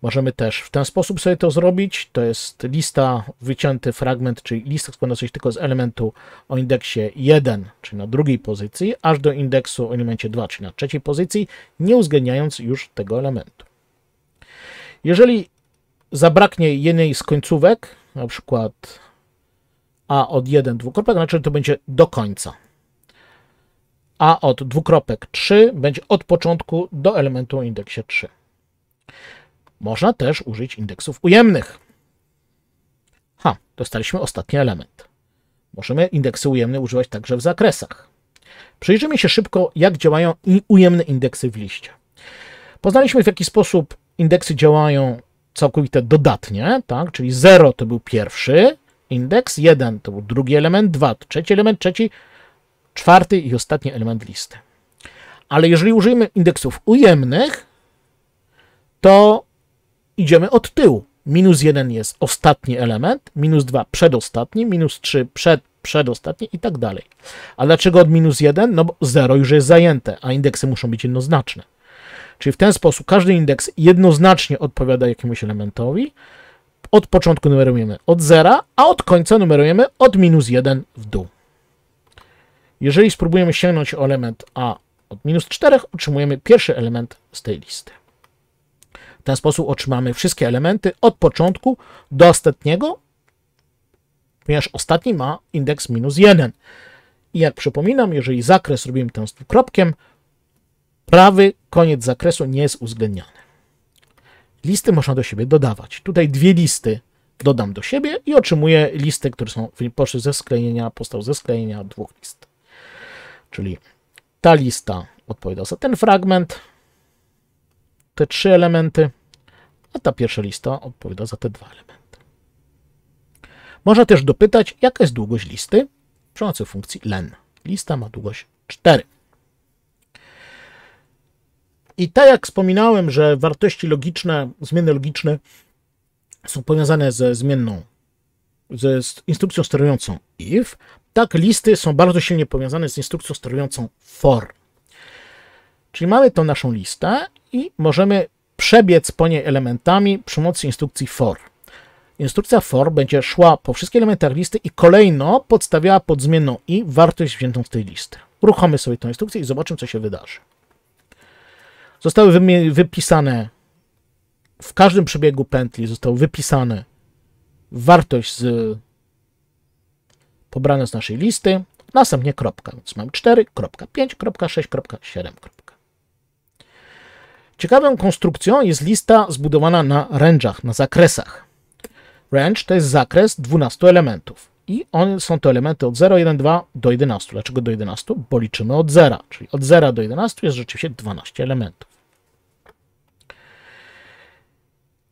Możemy też w ten sposób sobie to zrobić. To jest lista, wycięty fragment, czyli lista składający się tylko z elementu o indeksie 1, czyli na drugiej pozycji, aż do indeksu o elemencie 2, czyli na trzeciej pozycji, nie uwzględniając już tego elementu. Jeżeli zabraknie jednej z końcówek, na przykład a od 1 dwukropek, znaczy to będzie do końca. A od dwukropek 3 będzie od początku do elementu o indeksie 3. Można też użyć indeksów ujemnych. Ha, dostaliśmy ostatni element. Możemy indeksy ujemne używać także w zakresach. Przyjrzymy się szybko, jak działają ujemne indeksy w liście. Poznaliśmy, w jaki sposób indeksy działają całkowite dodatnie, tak? czyli 0 to był pierwszy indeks, 1 to był drugi element, 2 to trzeci element, trzeci, czwarty i ostatni element listy. Ale jeżeli użyjemy indeksów ujemnych, to idziemy od tyłu. Minus 1 jest ostatni element, minus 2 przedostatni, minus 3 przed, przedostatni i tak dalej. A dlaczego od minus 1? No bo 0 już jest zajęte, a indeksy muszą być jednoznaczne. Czyli w ten sposób każdy indeks jednoznacznie odpowiada jakiemuś elementowi. Od początku numerujemy od 0, a od końca numerujemy od minus 1 w dół. Jeżeli spróbujemy sięgnąć o element A od minus 4, otrzymujemy pierwszy element z tej listy. W ten sposób otrzymamy wszystkie elementy od początku do ostatniego, ponieważ ostatni ma indeks minus 1. I jak przypominam, jeżeli zakres robimy ten z dwukropkiem, prawy koniec zakresu nie jest uwzględniany. Listy można do siebie dodawać. Tutaj dwie listy dodam do siebie i otrzymuję listy, które są poszły ze sklejenia, powstał ze sklejenia dwóch list. Czyli ta lista odpowiada za ten fragment, te trzy elementy, a ta pierwsza lista odpowiada za te dwa elementy. Można też dopytać, jaka jest długość listy przy pomocy funkcji len. Lista ma długość 4. I tak jak wspominałem, że wartości logiczne, zmienne logiczne są powiązane ze zmienną, ze instrukcją sterującą if, tak listy są bardzo silnie powiązane z instrukcją sterującą for. Czyli mamy tą naszą listę i możemy przebiec po niej elementami przy pomocy instrukcji for. Instrukcja for będzie szła po wszystkich elementach listy i kolejno podstawiała pod zmienną i wartość wziętą z tej listy. Ruchamy sobie tą instrukcję i zobaczymy, co się wydarzy. Zostały wypisane w każdym przebiegu pętli został wypisany wartość z, pobrana z naszej listy, następnie kropka, więc mamy 4, kropka, 5, kropka, 6, kropka, 7. Ciekawą konstrukcją jest lista zbudowana na range'ach, na zakresach. Range to jest zakres 12 elementów i one są to elementy od 0, 1, 2 do 11. Dlaczego do 11? Bo liczymy od 0, czyli od 0 do 11 jest rzeczywiście 12 elementów.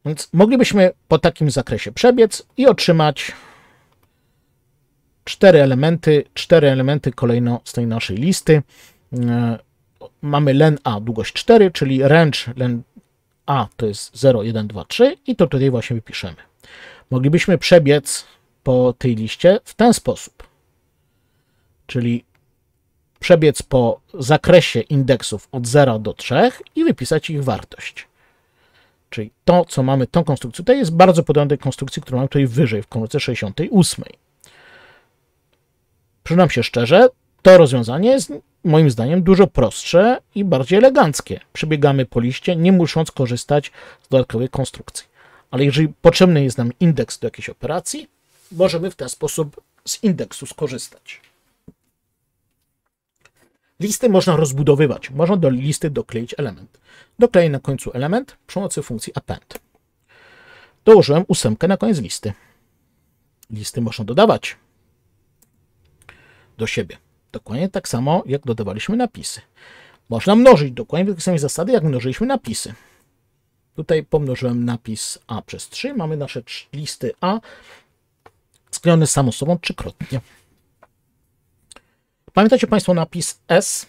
Więc moglibyśmy po takim zakresie przebiec i otrzymać 4 elementy, 4 elementy kolejno z tej naszej listy. E, mamy len A długość 4, czyli range len A to jest 0, 1, 2, 3 i to tutaj właśnie wypiszemy. Moglibyśmy przebiec po tej liście w ten sposób, czyli przebiec po zakresie indeksów od 0 do 3 i wypisać ich wartość. Czyli to, co mamy, tą konstrukcję, to jest bardzo podobne do konstrukcji, którą mamy tutaj wyżej, w komórce 68. Przyznam się szczerze, to rozwiązanie jest moim zdaniem dużo prostsze i bardziej eleganckie. Przebiegamy po liście, nie musząc korzystać z dodatkowej konstrukcji. Ale jeżeli potrzebny jest nam indeks do jakiejś operacji, możemy w ten sposób z indeksu skorzystać. Listy można rozbudowywać. Można do listy dokleić element. Dokleję na końcu element przy pomocy funkcji append. Dołożyłem ósemkę na koniec listy. Listy można dodawać do siebie. Dokładnie tak samo, jak dodawaliśmy napisy. Można mnożyć dokładnie według samej zasady, jak mnożyliśmy napisy. Tutaj pomnożyłem napis A przez 3. Mamy nasze listy A sklejone samo sobą trzykrotnie. Pamiętacie Państwo napis S,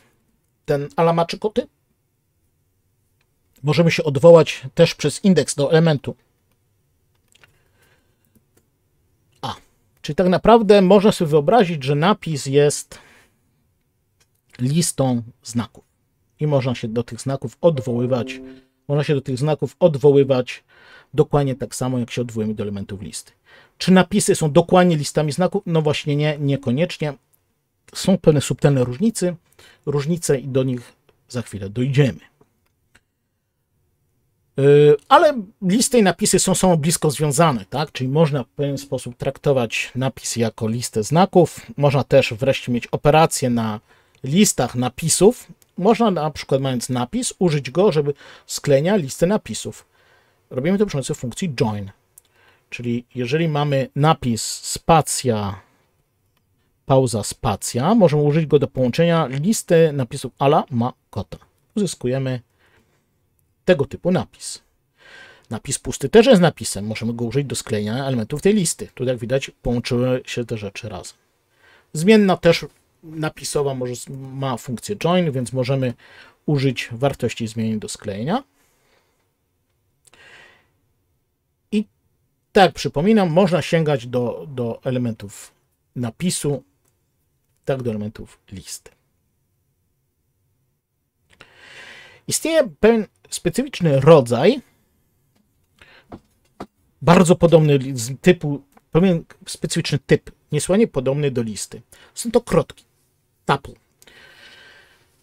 ten alamaczykoty koty? Możemy się odwołać też przez indeks do elementu A. Czyli tak naprawdę można sobie wyobrazić, że napis jest listą znaków. I można się do tych znaków odwoływać, można się do tych znaków odwoływać dokładnie tak samo, jak się odwołujemy do elementów listy. Czy napisy są dokładnie listami znaków? No właśnie nie, niekoniecznie. Są pewne subtelne różnice, różnice i do nich za chwilę dojdziemy. Yy, ale listy i napisy są samo blisko związane, tak? Czyli można w pewien sposób traktować napis jako listę znaków. Można też wreszcie mieć operację na listach napisów można na przykład mając napis użyć go, żeby sklenia listę napisów. Robimy to przy pomocy funkcji join. Czyli jeżeli mamy napis spacja, pauza spacja, możemy użyć go do połączenia listy napisów ala ma kota. Uzyskujemy tego typu napis. Napis pusty też jest napisem. Możemy go użyć do sklejenia elementów tej listy. Tu jak widać połączyły się te rzeczy razem. Zmienna też napisowa może, ma funkcję join, więc możemy użyć wartości zmienień do sklejenia. I tak przypominam, można sięgać do, do elementów napisu, tak do elementów listy. Istnieje pewien specyficzny rodzaj, bardzo podobny typu, pewien specyficzny typ, niesłanie podobny do listy. Są to krotki tapl.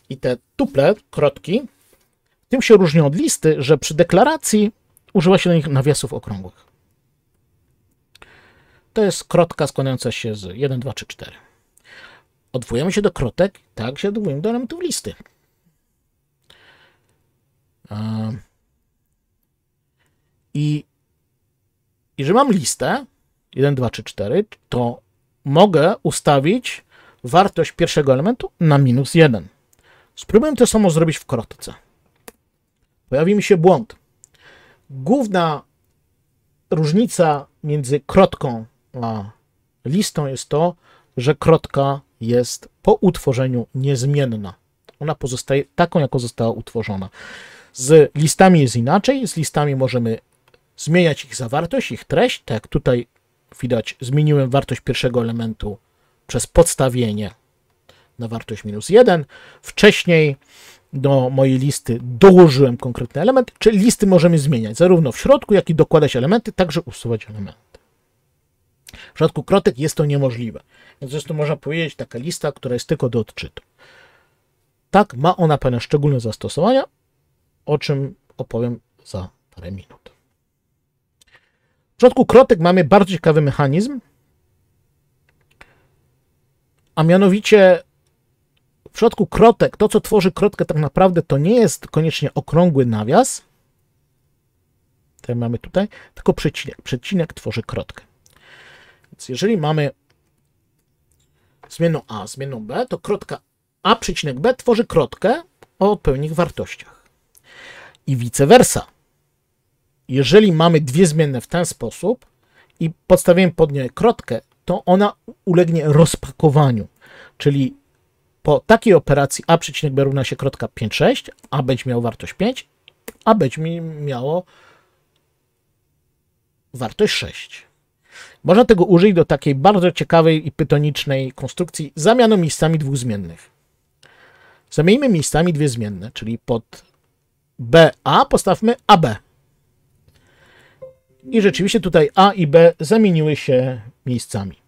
I te tuple, krotki, tym się różnią od listy, że przy deklaracji używa się do nich nawiasów okrągłych. To jest krotka składająca się z 1, 2, 3, 4. Odwołujemy się do krotek, tak się odwołujemy do elementów listy. I jeżeli mam listę 1, 2, 3, 4, to mogę ustawić wartość pierwszego elementu na minus 1. Spróbuję to samo zrobić w krotce. Pojawi mi się błąd. Główna różnica między krotką a listą jest to, że krotka jest po utworzeniu niezmienna. Ona pozostaje taką, jaką została utworzona. Z listami jest inaczej. Z listami możemy zmieniać ich zawartość, ich treść. Tak tutaj widać, zmieniłem wartość pierwszego elementu przez podstawienie na wartość minus 1. Wcześniej do mojej listy dołożyłem konkretny element, czyli listy możemy zmieniać zarówno w środku, jak i dokładać elementy, także usuwać elementy. W przypadku krotek jest to niemożliwe. Więc zresztą można powiedzieć, taka lista, która jest tylko do odczytu. Tak, ma ona pewne szczególne zastosowania, o czym opowiem za parę minut. W przypadku krotek mamy bardzo ciekawy mechanizm, a mianowicie w środku krotek, to co tworzy krotkę tak naprawdę to nie jest koniecznie okrągły nawias, ten mamy tutaj, tylko przecinek. Przecinek tworzy krotkę. Więc jeżeli mamy zmienną a, zmienną b, to krotka a przecinek b tworzy krotkę o odpowiednich wartościach. I vice versa. Jeżeli mamy dwie zmienne w ten sposób i podstawiamy pod nie krotkę, to ona ulegnie rozpakowaniu, czyli po takiej operacji a przecinek b równa się krotka 5, 6, a będzie miał wartość 5, a będzie miało wartość 6. Można tego użyć do takiej bardzo ciekawej i pytonicznej konstrukcji zamianą miejscami dwóch zmiennych. Zamieńmy miejscami dwie zmienne, czyli pod BA postawmy AB. I rzeczywiście tutaj A i B zamieniły się miejscami.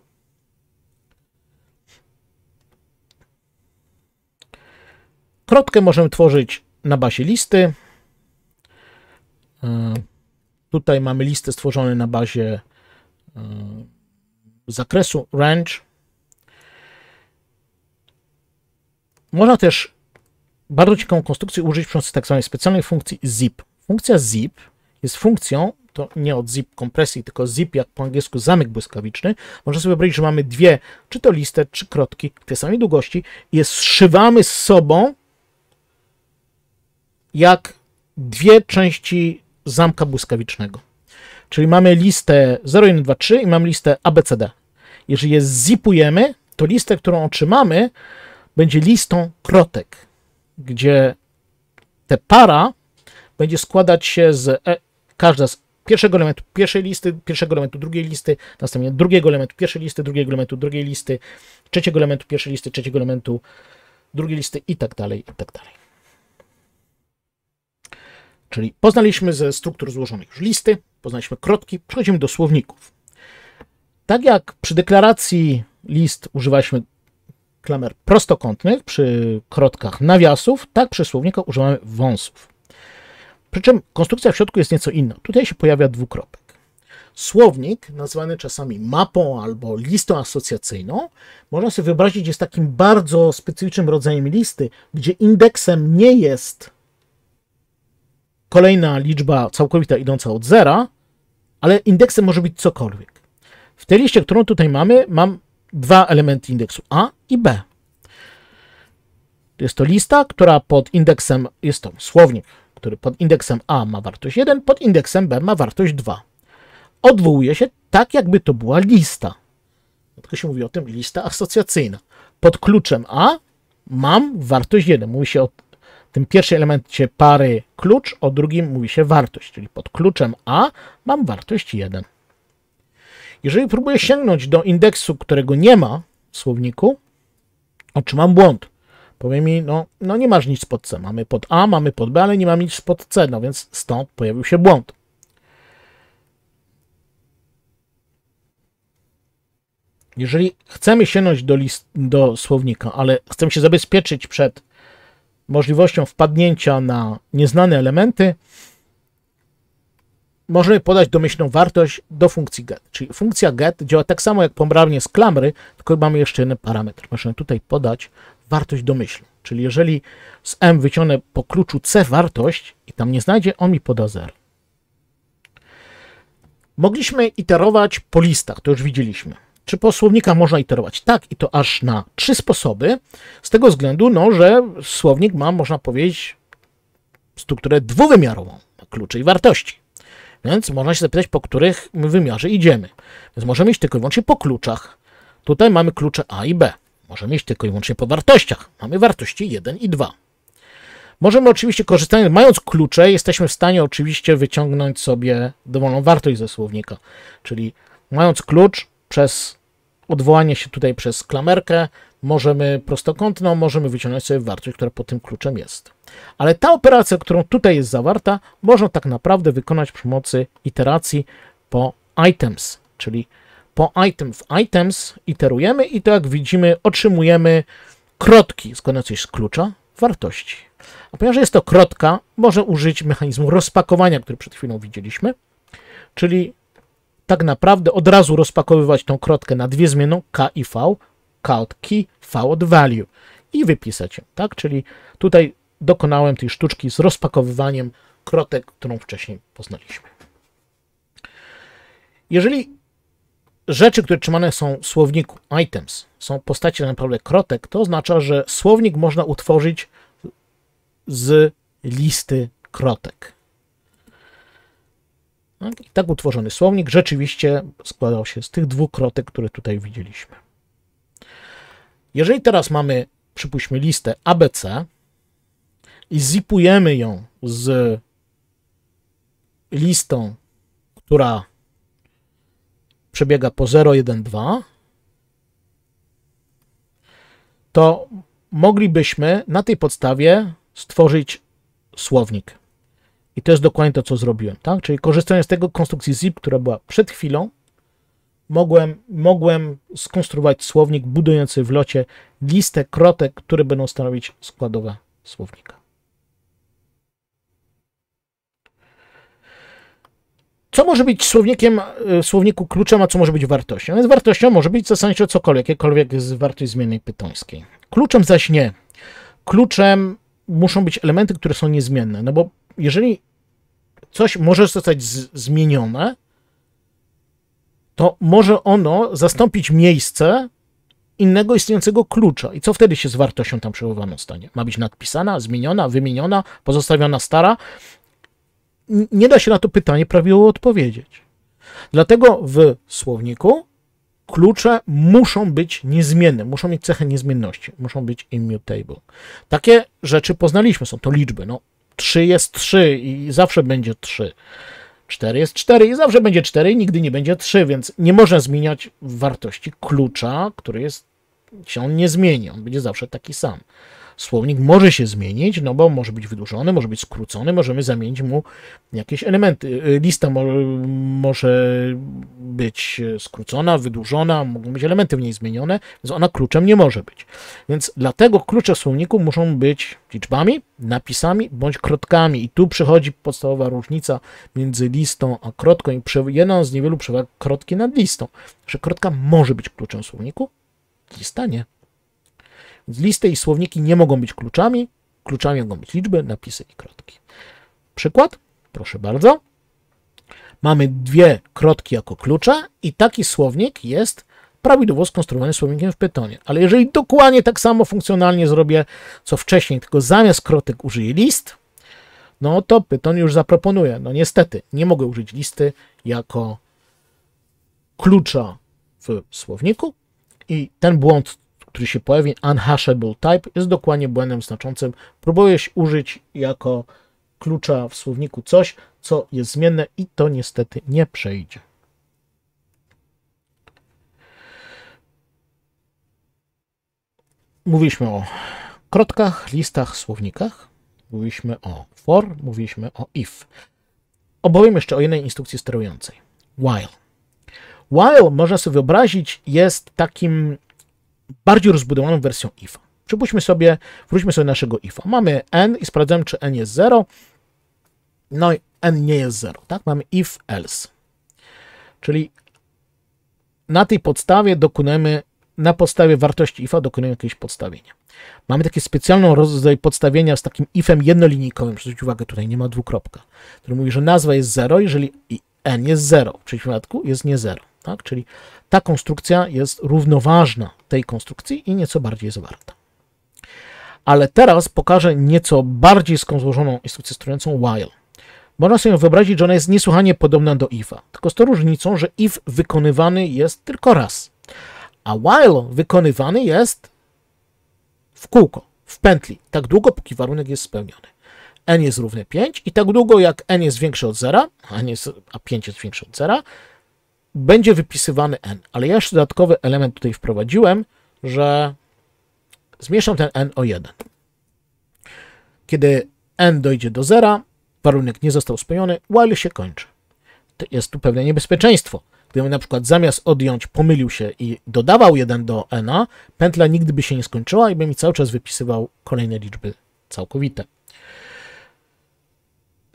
Krotkę możemy tworzyć na bazie listy. E, tutaj mamy listę stworzoną na bazie e, zakresu range. Można też bardzo ciekawą konstrukcję użyć przy tak zwanej specjalnej funkcji zip. Funkcja zip jest funkcją, to nie od zip kompresji, tylko zip jak po angielsku zamek błyskawiczny. Można sobie wyobrazić, że mamy dwie, czy to listę, czy krotki tej samej długości i je zszywamy z sobą jak dwie części zamka błyskawicznego. Czyli mamy listę 0123 i mamy listę ABCD. Jeżeli je zipujemy, to listę, którą otrzymamy, będzie listą krotek, gdzie te para będzie składać się z e, każda z pierwszego elementu pierwszej listy, pierwszego elementu drugiej listy, następnie drugiego elementu pierwszej listy, drugiego elementu drugiej listy, trzeciego elementu pierwszej listy, trzeciego elementu drugiej listy i tak dalej, i tak dalej. Czyli poznaliśmy ze struktur złożonych już listy, poznaliśmy krotki, przechodzimy do słowników. Tak jak przy deklaracji list używaliśmy klamer prostokątnych, przy krotkach nawiasów, tak przy słownikach używamy wąsów. Przy czym konstrukcja w środku jest nieco inna. Tutaj się pojawia dwukropek. Słownik, nazwany czasami mapą albo listą asocjacyjną, można sobie wyobrazić, jest takim bardzo specyficznym rodzajem listy, gdzie indeksem nie jest kolejna liczba całkowita idąca od zera, ale indeksem może być cokolwiek. W tej liście, którą tutaj mamy, mam dwa elementy indeksu A i B. Jest to lista, która pod indeksem, jest to słownik, który pod indeksem A ma wartość 1, pod indeksem B ma wartość 2. Odwołuje się tak, jakby to była lista. Tylko się mówi o tym lista asocjacyjna. Pod kluczem A mam wartość 1. Mówi się o tym pierwszym elemencie pary klucz, o drugim mówi się wartość, czyli pod kluczem A mam wartość 1. Jeżeli próbuję sięgnąć do indeksu, którego nie ma w słowniku, otrzymam błąd. Powie mi, no, no nie masz nic pod C. Mamy pod A, mamy pod B, ale nie mam nic pod C, no więc stąd pojawił się błąd. Jeżeli chcemy sięgnąć do, list, do słownika, ale chcemy się zabezpieczyć przed możliwością wpadnięcia na nieznane elementy, możemy podać domyślną wartość do funkcji get. Czyli funkcja get działa tak samo jak poprawnie z klamry, tylko mamy jeszcze jeden parametr. Możemy tutaj podać wartość domyślną. Czyli jeżeli z m wyciągnę po kluczu c wartość i tam nie znajdzie, on mi poda 0. Mogliśmy iterować po listach, to już widzieliśmy. Czy po słownika można iterować? Tak, i to aż na trzy sposoby, z tego względu, no, że słownik ma, można powiedzieć, strukturę dwuwymiarową, kluczy i wartości. Więc można się zapytać, po których wymiarze idziemy. Więc możemy iść tylko i wyłącznie po kluczach. Tutaj mamy klucze A i B. Możemy iść tylko i wyłącznie po wartościach. Mamy wartości 1 i 2. Możemy oczywiście korzystając, mając klucze, jesteśmy w stanie oczywiście wyciągnąć sobie dowolną wartość ze słownika. Czyli mając klucz, przez odwołanie się tutaj przez klamerkę możemy prostokątną, możemy wyciągnąć sobie wartość, która pod tym kluczem jest. Ale ta operacja, którą tutaj jest zawarta, można tak naprawdę wykonać przy pomocy iteracji po items, czyli po item w items iterujemy i tak jak widzimy otrzymujemy krotki składającej z klucza wartości. A ponieważ jest to krotka, może użyć mechanizmu rozpakowania, który przed chwilą widzieliśmy, czyli tak naprawdę od razu rozpakowywać tą krotkę na dwie zmienne K i V, K od key, V od value i wypisać ją, tak? Czyli tutaj dokonałem tej sztuczki z rozpakowywaniem krotek, którą wcześniej poznaliśmy. Jeżeli rzeczy, które trzymane są w słowniku items, są postacie tak naprawdę krotek, to oznacza, że słownik można utworzyć z listy krotek. I tak utworzony słownik rzeczywiście składał się z tych dwóch krotek, które tutaj widzieliśmy. Jeżeli teraz mamy, przypuśćmy, listę ABC i zipujemy ją z listą, która przebiega po 0,1,2, to moglibyśmy na tej podstawie stworzyć słownik i to jest dokładnie to, co zrobiłem, tak? Czyli korzystając z tego konstrukcji zip, która była przed chwilą, mogłem, mogłem skonstruować słownik budujący w locie listę krotek, które będą stanowić składowe słownika. Co może być słownikiem, w e, słowniku kluczem, a co może być wartością? Więc wartością może być zasadniczo cokolwiek, jakkolwiek jest wartość zmiennej pytońskiej. Kluczem zaś nie. Kluczem muszą być elementy, które są niezmienne, no bo jeżeli coś może zostać zmienione, to może ono zastąpić miejsce innego istniejącego klucza. I co wtedy się z wartością tam przechowywaną stanie? Ma być nadpisana, zmieniona, wymieniona, pozostawiona stara? Nie da się na to pytanie prawidłowo odpowiedzieć. Dlatego w słowniku klucze muszą być niezmienne, muszą mieć cechę niezmienności, muszą być immutable. Takie rzeczy poznaliśmy, są to liczby. No, 3 jest 3 i zawsze będzie 3. 4 jest 4 i zawsze będzie 4 i nigdy nie będzie 3, więc nie można zmieniać wartości klucza, który jest, się on nie zmieni, on będzie zawsze taki sam słownik może się zmienić, no bo może być wydłużony, może być skrócony, możemy zamienić mu jakieś elementy. Y, y, lista mo może być skrócona, wydłużona, mogą być elementy w niej zmienione, więc ona kluczem nie może być. Więc dlatego klucze słowniku muszą być liczbami, napisami bądź krotkami. I tu przychodzi podstawowa różnica między listą a krotką i jedną z niewielu przewag krotki nad listą, że krotka może być kluczem słowniku, lista nie. Listy i słowniki nie mogą być kluczami. Kluczami mogą być liczby, napisy i krotki. Przykład, proszę bardzo. Mamy dwie krotki jako klucze i taki słownik jest prawidłowo skonstruowany słownikiem w Pythonie. Ale jeżeli dokładnie tak samo funkcjonalnie zrobię, co wcześniej, tylko zamiast krotek użyję list, no to pyton już zaproponuje. No niestety, nie mogę użyć listy jako klucza w słowniku i ten błąd który się pojawi, unhashable type, jest dokładnie błędem znaczącym. Próbujesz użyć jako klucza w słowniku coś, co jest zmienne i to niestety nie przejdzie. Mówiliśmy o krotkach, listach, słownikach. Mówiliśmy o for, mówiliśmy o if. Obowiem jeszcze o jednej instrukcji sterującej. While. While, można sobie wyobrazić, jest takim bardziej rozbudowaną wersją ifa. Przypuśćmy sobie, wróćmy sobie naszego ifa. Mamy n i sprawdzamy, czy n jest 0. No i n nie jest 0, tak? Mamy if else. Czyli na tej podstawie dokonujemy, na podstawie wartości ifa dokonujemy jakieś podstawienia. Mamy taki specjalny rodzaj podstawienia z takim ifem jednolinijkowym. Zwróć uwagę, tutaj nie ma dwukropka, który mówi, że nazwa jest 0, jeżeli n jest 0. W przeciwnym przypadku jest nie 0. Tak? Czyli ta konstrukcja jest równoważna tej konstrukcji i nieco bardziej zawarta. Ale teraz pokażę nieco bardziej złożoną instrukcję sterującą while. Można sobie wyobrazić, że ona jest niesłychanie podobna do if'a, tylko z tą różnicą, że if wykonywany jest tylko raz, a while wykonywany jest w kółko, w pętli, tak długo, póki warunek jest spełniony. n jest równe 5 i tak długo, jak n jest większe od 0, a, a 5 jest większe od 0, będzie wypisywany n, ale ja jeszcze dodatkowy element tutaj wprowadziłem, że zmieszam ten n o 1. Kiedy n dojdzie do zera, warunek nie został spełniony, while się kończy. To jest tu pewne niebezpieczeństwo. Gdybym na przykład zamiast odjąć pomylił się i dodawał 1 do n, pętla nigdy by się nie skończyła i by mi cały czas wypisywał kolejne liczby całkowite.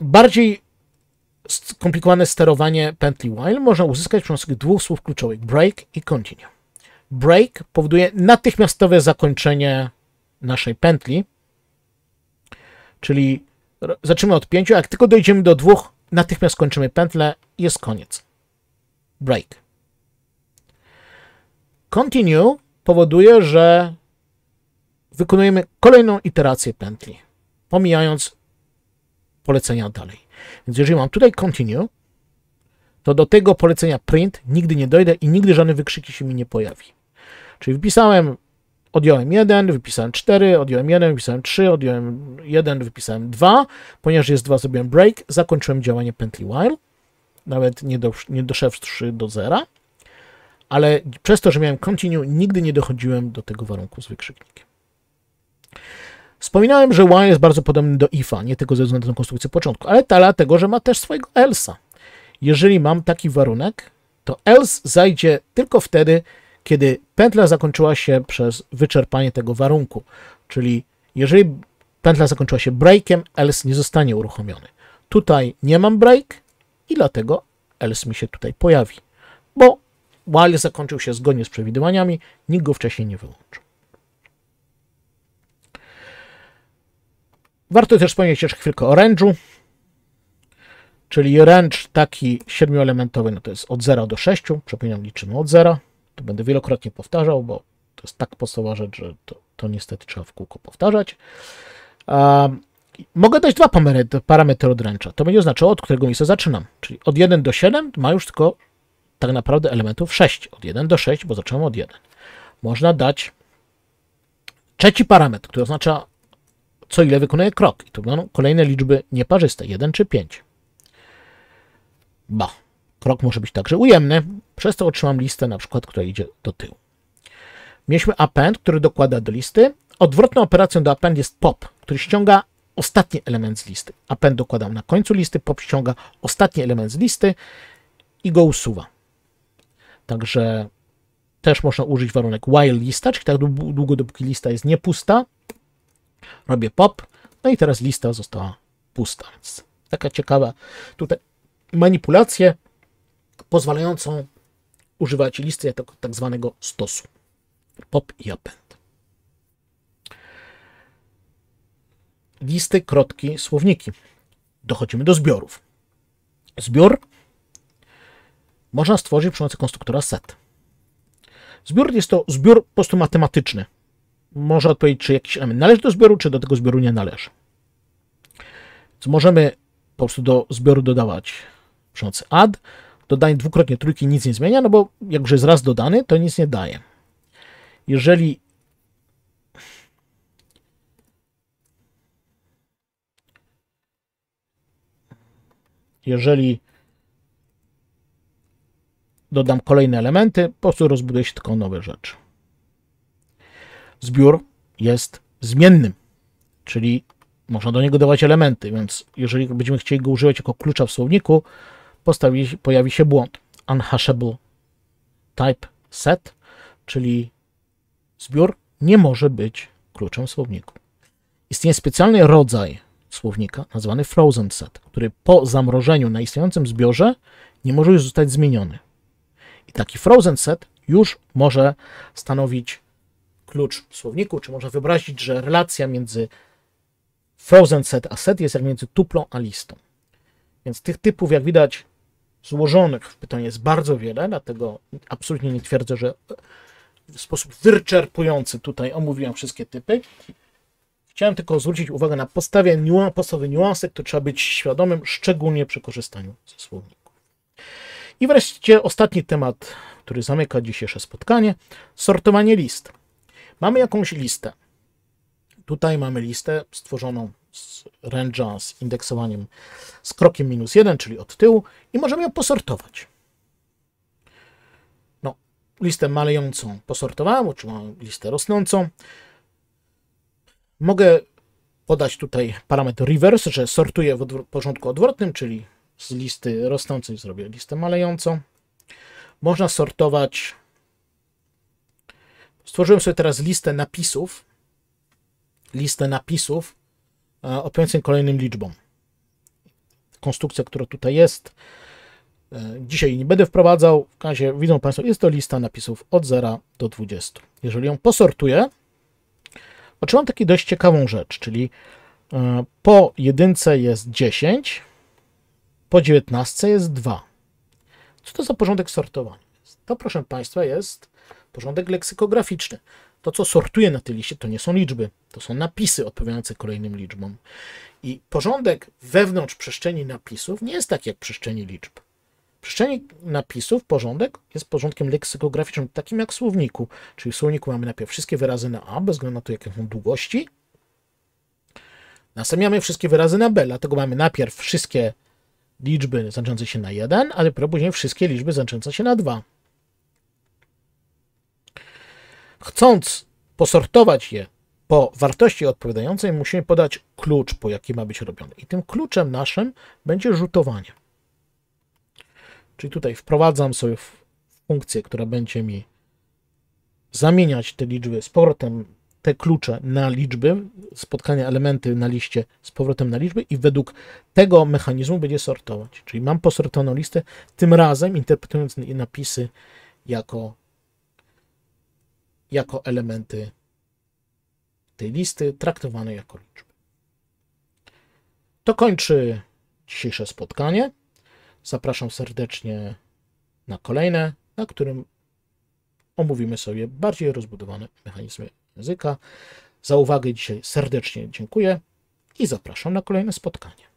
Bardziej skomplikowane sterowanie pętli while y można uzyskać przy pomocy dwóch słów kluczowych break i continue. Break powoduje natychmiastowe zakończenie naszej pętli, czyli zaczynamy od pięciu, jak tylko dojdziemy do dwóch, natychmiast kończymy pętlę i jest koniec. Break. Continue powoduje, że wykonujemy kolejną iterację pętli, pomijając polecenia dalej. Więc jeżeli mam tutaj continue, to do tego polecenia print nigdy nie dojdę i nigdy żaden wykrzyki się mi nie pojawi. Czyli wpisałem, odjąłem 1, wypisałem 4, odjąłem 1, wypisałem 3, odjąłem 1, wypisałem 2, ponieważ jest 2, zrobiłem break, zakończyłem działanie pętli while, nawet nie, do, nie doszedłszy do zera, ale przez to, że miałem continue, nigdy nie dochodziłem do tego warunku z wykrzyknikiem. Wspominałem, że Y jest bardzo podobny do IFA, nie tylko ze względu na konstrukcję początku, ale dlatego, że ma też swojego ELSA. Jeżeli mam taki warunek, to ELSE zajdzie tylko wtedy, kiedy pętla zakończyła się przez wyczerpanie tego warunku. Czyli jeżeli pętla zakończyła się breakiem, else nie zostanie uruchomiony. Tutaj nie mam break i dlatego else mi się tutaj pojawi, bo while y zakończył się zgodnie z przewidywaniami, nikt go wcześniej nie wyłączył. Warto też wspomnieć jeszcze chwilkę o range'u, czyli range taki siedmioelementowy, no to jest od 0 do 6, przypominam, liczymy od 0. To będę wielokrotnie powtarzał, bo to jest tak podstawowa rzecz, że to, to niestety trzeba w kółko powtarzać. Um, mogę dać dwa parametry od range'a. To będzie oznaczało, od którego miejsca zaczynam. Czyli od 1 do 7 ma już tylko tak naprawdę elementów 6. Od 1 do 6, bo zacząłem od 1. Można dać trzeci parametr, który oznacza co ile wykonuje krok. I tu będą kolejne liczby nieparzyste, 1 czy 5. Ba, krok może być także ujemny, przez to otrzymam listę na przykład, która idzie do tyłu. Mieliśmy append, który dokłada do listy. Odwrotną operacją do append jest pop, który ściąga ostatni element z listy. Append dokładam na końcu listy, pop ściąga ostatni element z listy i go usuwa. Także też można użyć warunek while lista, czyli tak długo, dopóki lista jest niepusta, robię pop, no i teraz lista została pusta. Więc taka ciekawa tutaj manipulacja pozwalającą używać listy jako tak zwanego stosu. Pop i append. Listy, krotki, słowniki. Dochodzimy do zbiorów. Zbiór można stworzyć przy pomocy konstruktora set. Zbiór jest to zbiór po prostu matematyczny może odpowiedzieć, czy jakiś element należy do zbioru, czy do tego zbioru nie należy. Więc możemy po prostu do zbioru dodawać przynocy add. Dodanie dwukrotnie trójki nic nie zmienia, no bo jak już jest raz dodany, to nic nie daje. Jeżeli jeżeli dodam kolejne elementy, po prostu rozbuduje się tylko nowe rzeczy zbiór jest zmiennym, czyli można do niego dawać elementy, więc jeżeli będziemy chcieli go używać jako klucza w słowniku, postawi, pojawi się błąd. Unhashable type set, czyli zbiór nie może być kluczem w słowniku. Istnieje specjalny rodzaj słownika, nazwany frozen set, który po zamrożeniu na istniejącym zbiorze nie może już zostać zmieniony. I taki frozen set już może stanowić klucz w słowniku, czy można wyobrazić, że relacja między frozen set a set jest jak między tuplą a listą. Więc tych typów, jak widać, złożonych w pytaniu jest bardzo wiele, dlatego absolutnie nie twierdzę, że w sposób wyczerpujący tutaj omówiłem wszystkie typy. Chciałem tylko zwrócić uwagę na podstawie niuans, podstawy które trzeba być świadomym, szczególnie przy korzystaniu ze słowników. I wreszcie ostatni temat, który zamyka dzisiejsze spotkanie, sortowanie list. Mamy jakąś listę. Tutaj mamy listę stworzoną z range'a, z indeksowaniem, z krokiem minus 1, czyli od tyłu i możemy ją posortować. No, listę malejącą posortowałem, otrzymałem listę rosnącą. Mogę podać tutaj parametr reverse, że sortuję w porządku odwrotnym, czyli z listy rosnącej zrobię listę malejącą. Można sortować Stworzyłem sobie teraz listę napisów, listę napisów e, odpowiadających kolejnym liczbom. Konstrukcja, która tutaj jest, e, dzisiaj nie będę wprowadzał. W razie widzą Państwo, jest to lista napisów od 0 do 20. Jeżeli ją posortuję, otrzymam taką dość ciekawą rzecz, czyli e, po jedynce jest 10, po 19 jest 2. Co to za porządek sortowania? To, proszę Państwa, jest porządek leksykograficzny. To, co sortuje na tej liście, to nie są liczby, to są napisy odpowiadające kolejnym liczbom. I porządek wewnątrz przestrzeni napisów nie jest tak jak przestrzeni liczb. W przestrzeni napisów porządek jest porządkiem leksykograficznym, takim jak w słowniku. Czyli w słowniku mamy najpierw wszystkie wyrazy na A, bez względu na to, jakie są długości. Następnie mamy wszystkie wyrazy na B, dlatego mamy najpierw wszystkie liczby zaczynające się na 1, ale dopiero później wszystkie liczby zaczynające się na 2. Chcąc posortować je po wartości odpowiadającej, musimy podać klucz, po jaki ma być robiony. I tym kluczem naszym będzie rzutowanie. Czyli tutaj wprowadzam sobie funkcję, która będzie mi zamieniać te liczby z powrotem, te klucze na liczby, spotkania elementy na liście z powrotem na liczby i według tego mechanizmu będzie sortować. Czyli mam posortowaną listę, tym razem interpretując napisy jako jako elementy tej listy traktowane jako liczby. To kończy dzisiejsze spotkanie. Zapraszam serdecznie na kolejne, na którym omówimy sobie bardziej rozbudowane mechanizmy języka. Za uwagę dzisiaj serdecznie dziękuję i zapraszam na kolejne spotkanie.